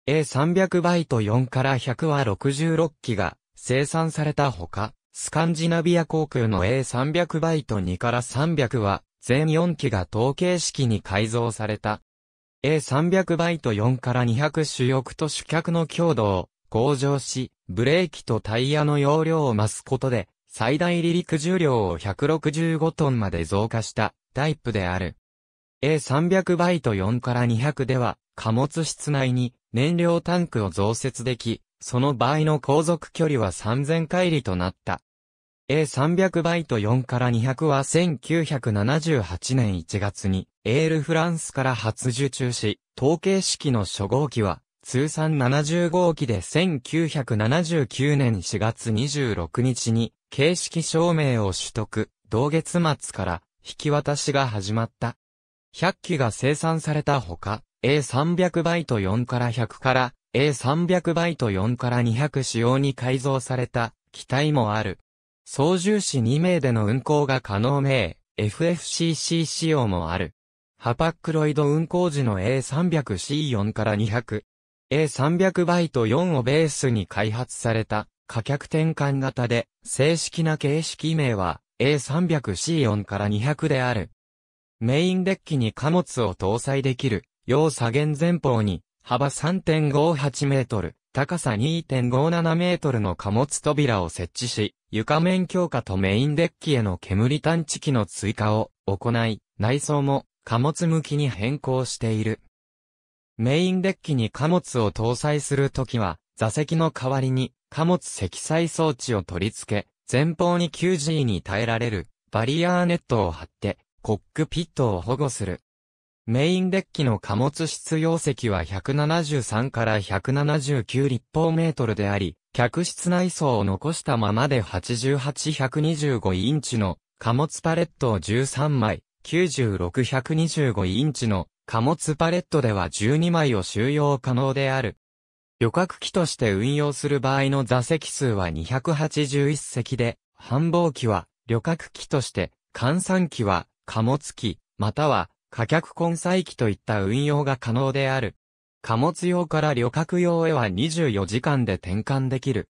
A300 バイト4から100は66機が生産されたほか、スカンジナビア航空の A300 バイト2から300は全4機が統計式に改造された。A300 バイト4から200主翼と主脚の強度を向上し、ブレーキとタイヤの容量を増すことで、最大離陸重量を165トンまで増加したタイプである。A300 バイト4から200では、貨物室内に燃料タンクを増設でき、その場合の航続距離は3000海里となった。A300 バイト4から200は1978年1月に、エールフランスから初受注し、統計式の初号機は、通算70号機で1979年4月26日に、形式証明を取得、同月末から、引き渡しが始まった。100機が生産されたほか、A300 バイト4から100から、A300 バイト4から200仕様に改造された、機体もある。操縦士2名での運航が可能名、FFCC 仕様もある。ハパックロイド運航時の A300C4 から 200A300 バイト4をベースに開発された可客転換型で正式な形式名は A300C4 から200である。メインデッキに貨物を搭載できる、要左舷前方に幅3.58メートル、高さ2.57メートルの貨物扉を設置し、床面強化とメインデッキへの煙探知機の追加を行い、内装も貨物向きに変更している。メインデッキに貨物を搭載するときは、座席の代わりに貨物積載装置を取り付け、前方に QG に耐えられるバリアーネットを張って、コックピットを保護する。メインデッキの貨物室容積は173から179立方メートルであり、客室内装を残したままで88125インチの貨物パレットを13枚、96125インチの貨物パレットでは12枚を収容可能である。旅客機として運用する場合の座席数は281席で、繁忙機は旅客機として、換算機は貨物機、または貨客混載機といった運用が可能である。貨物用から旅客用へは24時間で転換できる。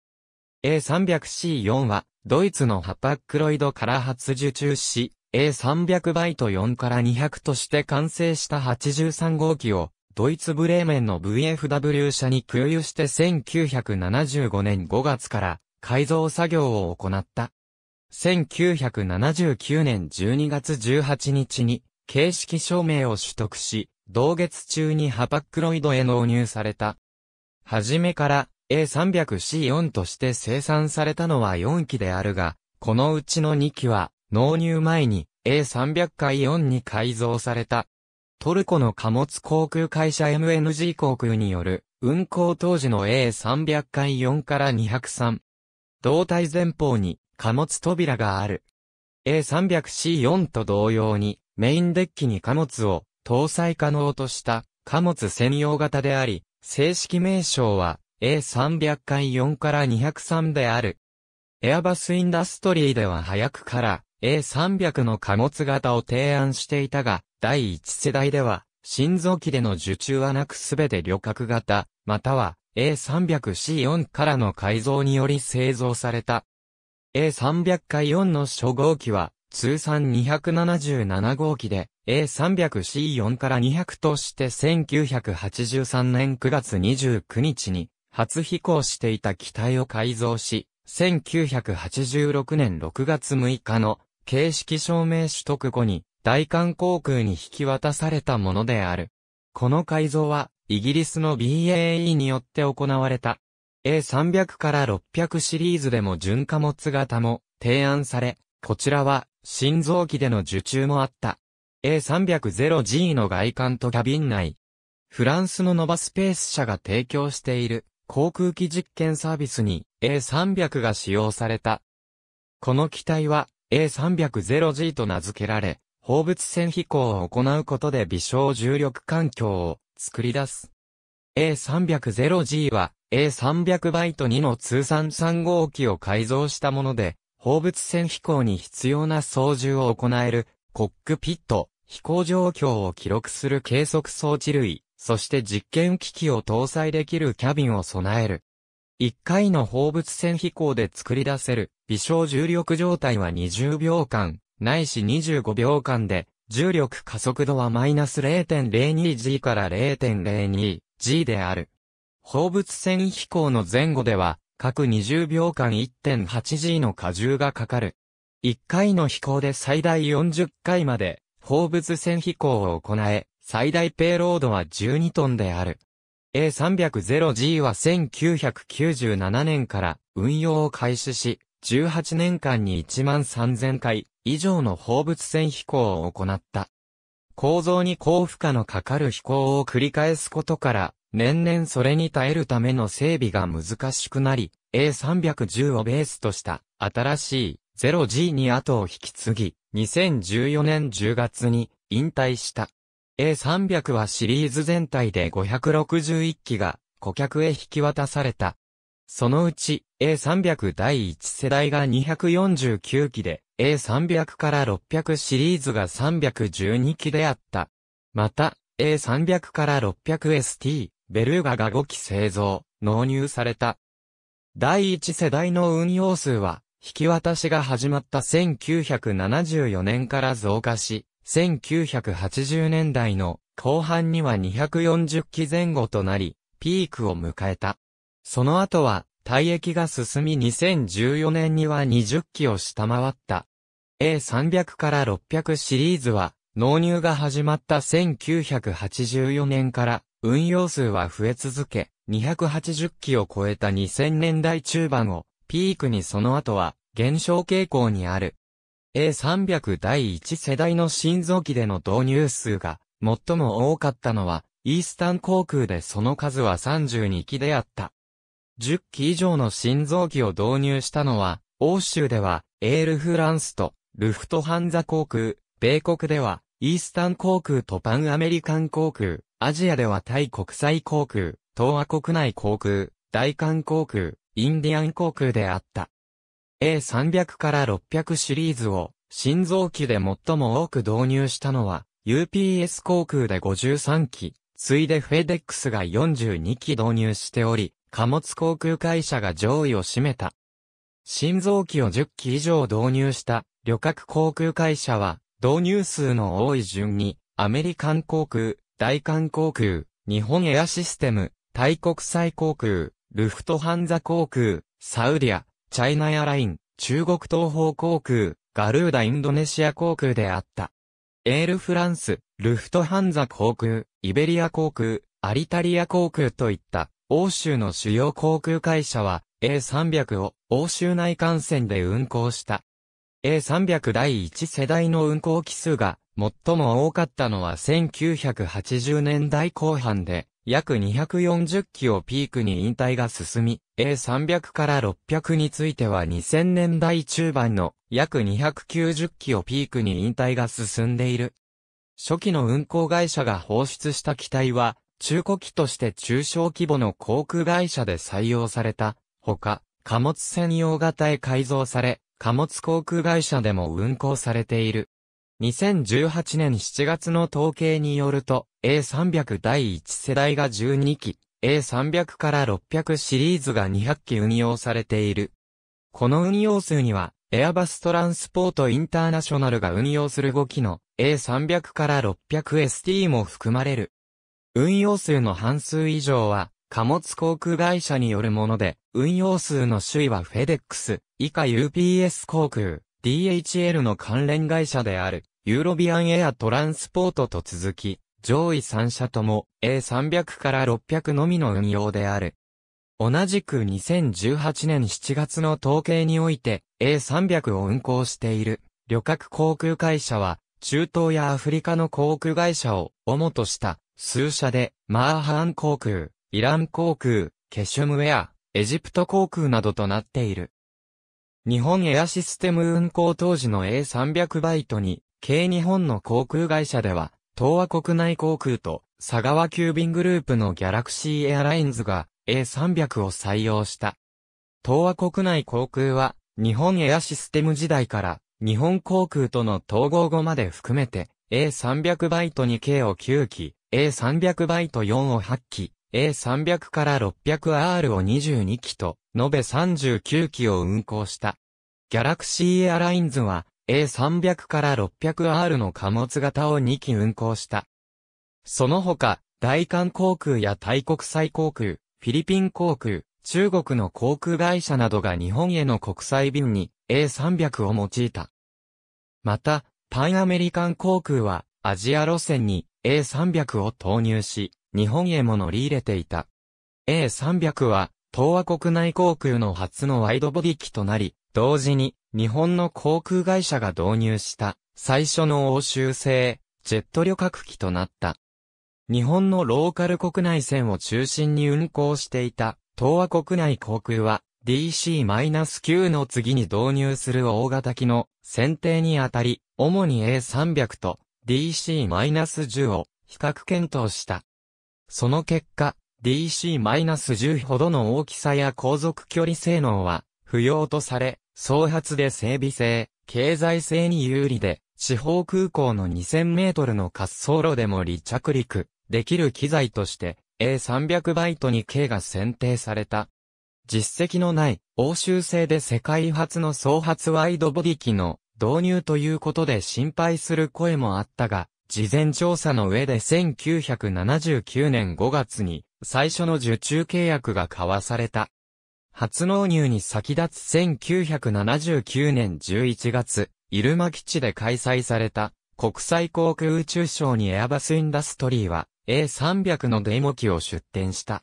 A300C4 は、ドイツのハパックロイドから発受注し、A300 バイト4から200として完成した83号機を、ドイツブレーメンの VFW 社に空輸して1975年5月から改造作業を行った。1979年12月18日に形式証明を取得し、同月中にハパックロイドへ納入された。はじめから A300C4 として生産されたのは4機であるが、このうちの2機は納入前に A300 回4に改造された。トルコの貨物航空会社 MNG 航空による運航当時の A300 回4から203。胴体前方に貨物扉がある。A300C4 と同様にメインデッキに貨物を搭載可能とした貨物専用型であり、正式名称は A300 回4から203である。エアバスインダストリーでは早くから A300 の貨物型を提案していたが、第1世代では、新造機での受注はなくすべて旅客型、または A300C4 からの改造により製造された。A300 回4の初号機は、通算277号機で A300C4 から200として1983年9月29日に初飛行していた機体を改造し、1986年6月6日の形式証明取得後に大韓航空に引き渡されたものである。この改造はイギリスの BAE によって行われた。A300 から600シリーズでも純貨物型も提案され、こちらは、新造機での受注もあった。a 3 0 0 g の外観とキャビン内。フランスのノバスペース社が提供している航空機実験サービスに A300 が使用された。この機体は a 3 0 0 g と名付けられ、放物線飛行を行うことで微小重力環境を作り出す。a 3 0 0 g は A300 バイト2の通算3号機を改造したもので、放物線飛行に必要な操縦を行える、コックピット、飛行状況を記録する計測装置類、そして実験機器を搭載できるキャビンを備える。1回の放物線飛行で作り出せる微小重力状態は20秒間、ないし25秒間で、重力加速度はマイナス 0.02G から 0.02G である。放物線飛行の前後では、各20秒間 1.8G の荷重がかかる。1回の飛行で最大40回まで、放物線飛行を行え、最大ペイロードは12トンである。a 3 0 0 g は1997年から運用を開始し、18年間に1万3000回以上の放物線飛行を行った。構造に高負荷のかかる飛行を繰り返すことから、年々それに耐えるための整備が難しくなり、A310 をベースとした新しい 0G に後を引き継ぎ、2014年10月に引退した。A300 はシリーズ全体で561機が顧客へ引き渡された。そのうち A300 第1世代が249機で A300 から600シリーズが312機であった。また A300 から 600ST、ベルーガが5機製造、納入された。第1世代の運用数は、引き渡しが始まった1974年から増加し、1980年代の後半には240機前後となり、ピークを迎えた。その後は、退役が進み2014年には20機を下回った。A300 から600シリーズは、納入が始まった1984年から運用数は増え続け、280機を超えた2000年代中盤を、ピークにその後は、減少傾向にある。A300 第1世代の新造機での導入数が、最も多かったのは、イースタン航空でその数は32機であった。10機以上の新造機を導入したのは、欧州では、エールフランスと、ルフトハンザ航空、米国では、イースタン航空とパンアメリカン航空、アジアではタイ国際航空、東亜国内航空、大韓航空、インディアン航空であった。A300 から600シリーズを、新造機で最も多く導入したのは、UPS 航空で53機、ついでフェデックスが42機導入しており、貨物航空会社が上位を占めた。新造機を10機以上導入した旅客航空会社は、導入数の多い順に、アメリカン航空、大韓航空、日本エアシステム、タイ国際航空、ルフトハンザ航空、サウディア、チャイナエアライン、中国東方航空、ガルーダインドネシア航空であった。エールフランス、ルフトハンザ航空、イベリア航空、アリタリア航空といった、欧州の主要航空会社は、A300 を欧州内幹線で運航した。A300 第1世代の運行機数が最も多かったのは1980年代後半で、約240機をピークに引退が進み、A300 から600については2000年代中盤の約290機をピークに引退が進んでいる。初期の運行会社が放出した機体は、中古機として中小規模の航空会社で採用された、ほか、貨物専用型へ改造され、貨物航空会社でも運航されている。2018年7月の統計によると、A300 第1世代が12機、A300 から600シリーズが200機運用されている。この運用数には、エアバストランスポートインターナショナルが運用する5機の A300 から 600ST も含まれる。運用数の半数以上は貨物航空会社によるもので、運用数の首位はフェデックス、以下 UPS 航空、DHL の関連会社である、ユーロビアンエアトランスポートと続き、上位3社とも A300 から600のみの運用である。同じく2018年7月の統計において A300 を運航している旅客航空会社は中東やアフリカの航空会社を主とした数社でマーハン航空、イラン航空、ケシュムウェア、エジプト航空などとなっている。日本エアシステム運航当時の A300 バイトに、軽日本の航空会社では、東亜国内航空と佐川急便グループのギャラクシーエアラインズが A300 を採用した。東亜国内航空は日本エアシステム時代から日本航空との統合後まで含めて A300 バイト 2K を9機、A300 バイト4を8機、A300 から 600R を22機と、延べ39機を運航した。ギャラクシーエアラインズは A300 から 600R の貨物型を2機運航した。その他、大韓航空や大国際航空、フィリピン航空、中国の航空会社などが日本への国際便に A300 を用いた。また、パンアメリカン航空はアジア路線に A300 を投入し、日本へも乗り入れていた。A300 は、東亜国内航空の初のワイドボディ機となり、同時に、日本の航空会社が導入した、最初の欧州製、ジェット旅客機となった。日本のローカル国内線を中心に運航していた、東亜国内航空は、DC-9 の次に導入する大型機の選定にあたり、主に A300 と DC-10 を比較検討した。その結果、DC-10 ほどの大きさや航続距離性能は不要とされ、総発で整備性、経済性に有利で、地方空港の2000メートルの滑走路でも離着陸できる機材として A300 バイトに K が選定された。実績のない欧州製で世界初の総発ワイドボディ機の導入ということで心配する声もあったが、事前調査の上で1979年5月に最初の受注契約が交わされた。初納入に先立つ1979年11月、入間基地で開催された国際航空宇宙ショーにエアバスインダストリーは A300 のデモ機を出展した。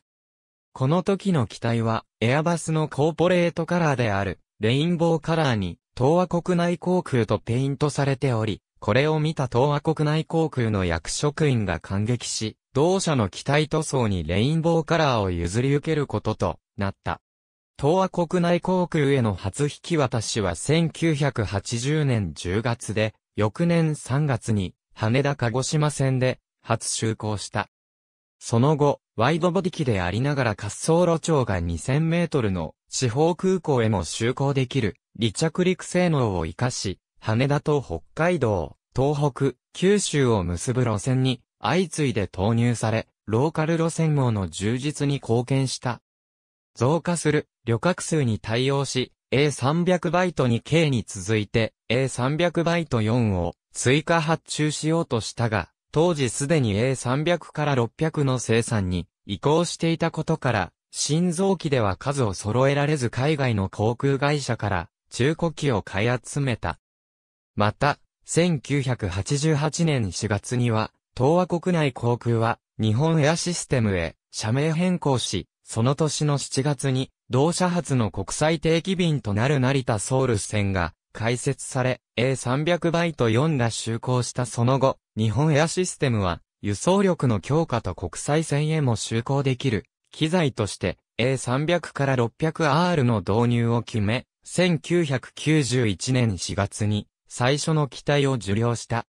この時の機体はエアバスのコーポレートカラーであるレインボーカラーに東亜国内航空とペイントされており、これを見た東亜国内航空の役職員が感激し、同社の機体塗装にレインボーカラーを譲り受けることとなった。東亜国内航空への初引き渡しは1980年10月で、翌年3月に羽田鹿児島線で初就航した。その後、ワイドボディ機でありながら滑走路長が2000メートルの地方空港へも就航できる離着陸性能を活かし、羽田と北海道、東北、九州を結ぶ路線に相次いで投入され、ローカル路線網の充実に貢献した。増加する旅客数に対応し、A300 バイト 2K に続いて A300 バイト4を追加発注しようとしたが、当時すでに A300 から600の生産に移行していたことから、新造機では数を揃えられず海外の航空会社から中古機を買い集めた。また、1988年4月には、東亜国内航空は、日本エアシステムへ、社名変更し、その年の7月に、同社発の国際定期便となる成田ソウル線が、開設され、A300 バイト4が就航したその後、日本エアシステムは、輸送力の強化と国際線へも就航できる、機材として、A300 から 600R の導入を決め、1991年4月に、最初の機体を受領した。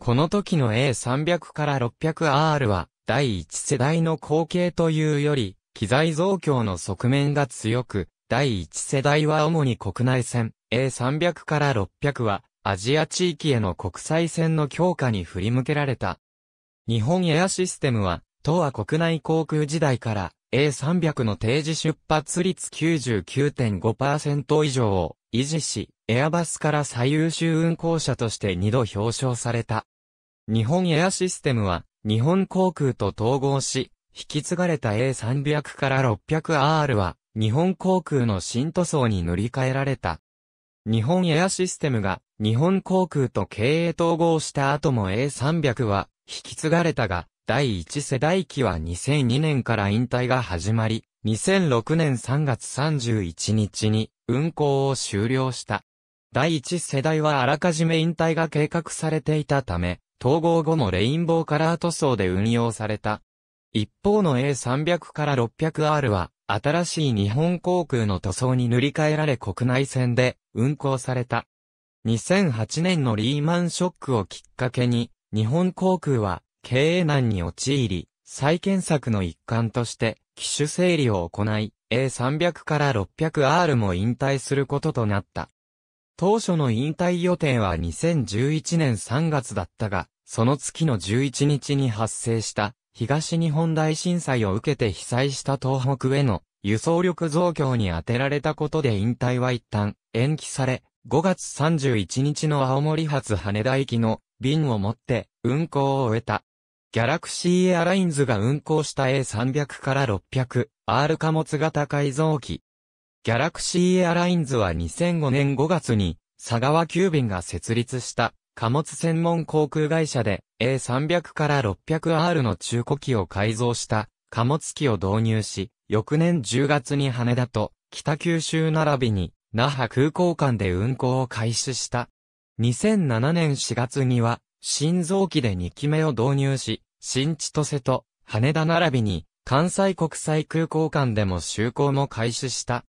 この時の A300 から 600R は、第一世代の後継というより、機材増強の側面が強く、第一世代は主に国内線、A300 から600は、アジア地域への国際線の強化に振り向けられた。日本エアシステムは、東は国内航空時代から A300 の定時出発率99.5%以上を維持し、エアバスから最優秀運航者として2度表彰された。日本エアシステムは、日本航空と統合し、引き継がれた A300 から 600R は、日本航空の新塗装に塗り替えられた。日本エアシステムが、日本航空と経営統合した後も A300 は、引き継がれたが、第1世代期は2002年から引退が始まり、2006年3月31日に運行を終了した。第1世代はあらかじめ引退が計画されていたため、統合後もレインボーカラー塗装で運用された。一方の A300 から 600R は、新しい日本航空の塗装に塗り替えられ国内線で運行された。2008年のリーマンショックをきっかけに、日本航空は経営難に陥り、再建策の一環として、機種整理を行い、A300 から 600R も引退することとなった。当初の引退予定は2011年3月だったが、その月の11日に発生した東日本大震災を受けて被災した東北への輸送力増強に充てられたことで引退は一旦延期され、5月31日の青森発羽田行きの便をもって運行を終えた。ギャラクシーエアラインズが運航した A300 から 600R 貨物型改造機。ギャラクシーエアラインズは2005年5月に佐川急便が設立した貨物専門航空会社で A300 から 600R の中古機を改造した貨物機を導入し、翌年10月に羽田と北九州並びに那覇空港間で運航を開始した。2007年4月には新臓器で2機目を導入し、新千歳と羽田並びに関西国際空港間でも就航も開始した。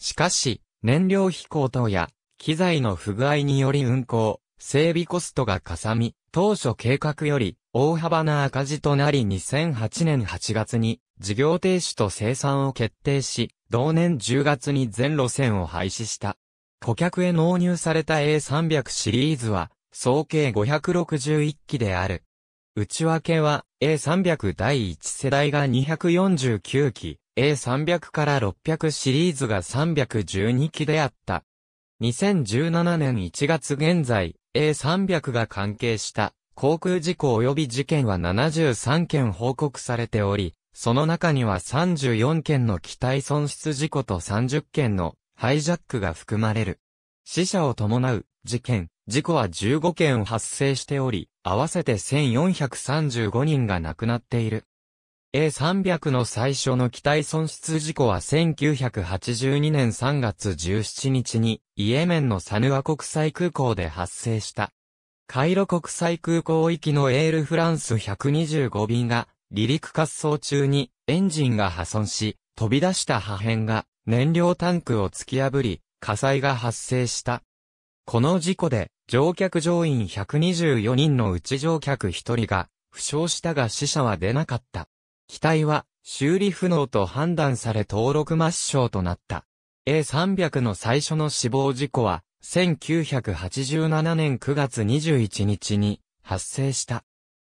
しかし、燃料飛行等や機材の不具合により運航、整備コストがかさみ、当初計画より大幅な赤字となり2008年8月に事業停止と生産を決定し、同年10月に全路線を廃止した。顧客へ納入された A300 シリーズは総計561機である。内訳は A300 第1世代が249機、A300 から600シリーズが312機であった。2017年1月現在、A300 が関係した航空事故及び事件は73件報告されており、その中には34件の機体損失事故と30件のハイジャックが含まれる。死者を伴う事件、事故は15件発生しており、合わせて1435人が亡くなっている。A300 の最初の機体損失事故は1982年3月17日に、イエメンのサヌア国際空港で発生した。カイロ国際空港行きのエールフランス125便が、離陸滑走中にエンジンが破損し、飛び出した破片が燃料タンクを突き破り、火災が発生した。この事故で乗客乗員124人のうち乗客1人が負傷したが死者は出なかった。機体は修理不能と判断され登録抹消となった。A300 の最初の死亡事故は1987年9月21日に発生した。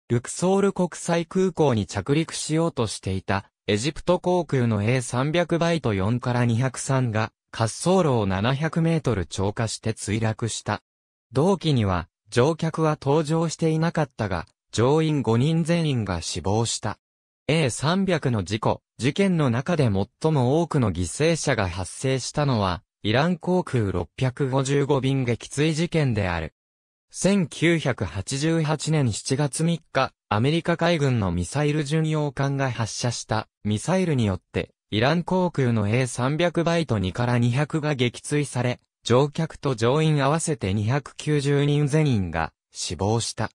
ルクソール国際空港に着陸しようとしていたエジプト航空の A300 バイト4から203が滑走路を700メートル超過して墜落した。同期には、乗客は搭乗していなかったが、乗員5人全員が死亡した。A300 の事故、事件の中で最も多くの犠牲者が発生したのは、イラン航空655便撃墜事件である。1988年7月3日、アメリカ海軍のミサイル巡洋艦が発射したミサイルによって、イラン航空の A300 バイト2から200が撃墜され、乗客と乗員合わせて290人全員が死亡した。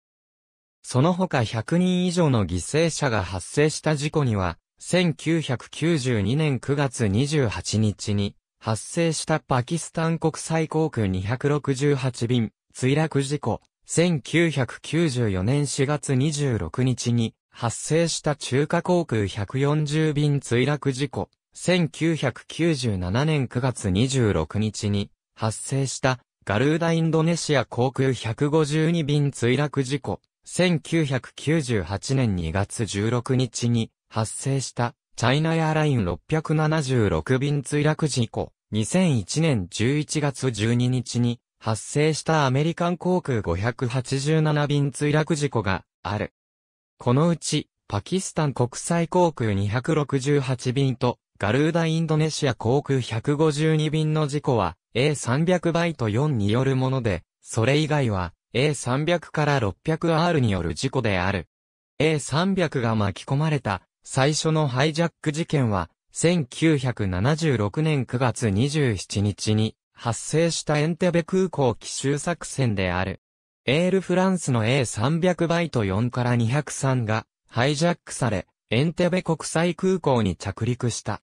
その他100人以上の犠牲者が発生した事故には、1992年9月28日に発生したパキスタン国際航空268便墜落事故、1994年4月26日に発生した中華航空140便墜落事故、1997年9月26日に発生したガルーダインドネシア航空152便墜落事故、1998年2月16日に発生したチャイナエアライン676便墜落事故、2001年11月12日に発生したアメリカン航空587便墜落事故がある。このうち、パキスタン国際航空268便と、ガルーダインドネシア航空152便の事故は、A300 バイト4によるもので、それ以外は A300 から 600R による事故である。A300 が巻き込まれた最初のハイジャック事件は、1976年9月27日に発生したエンテベ空港奇襲作戦である。エールフランスの A300 バイト4から203がハイジャックされ、エンテベ国際空港に着陸した。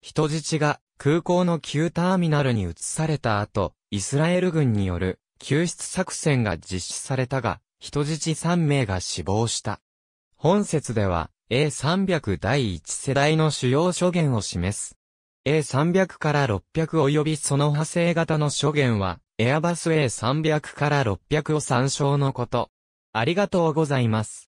人質が空港の旧ターミナルに移された後、イスラエル軍による救出作戦が実施されたが、人質3名が死亡した。本説では、A300 第1世代の主要諸元を示す。A300 から600及びその派生型の諸元は、エアバス A300 から600を参照のこと。ありがとうございます。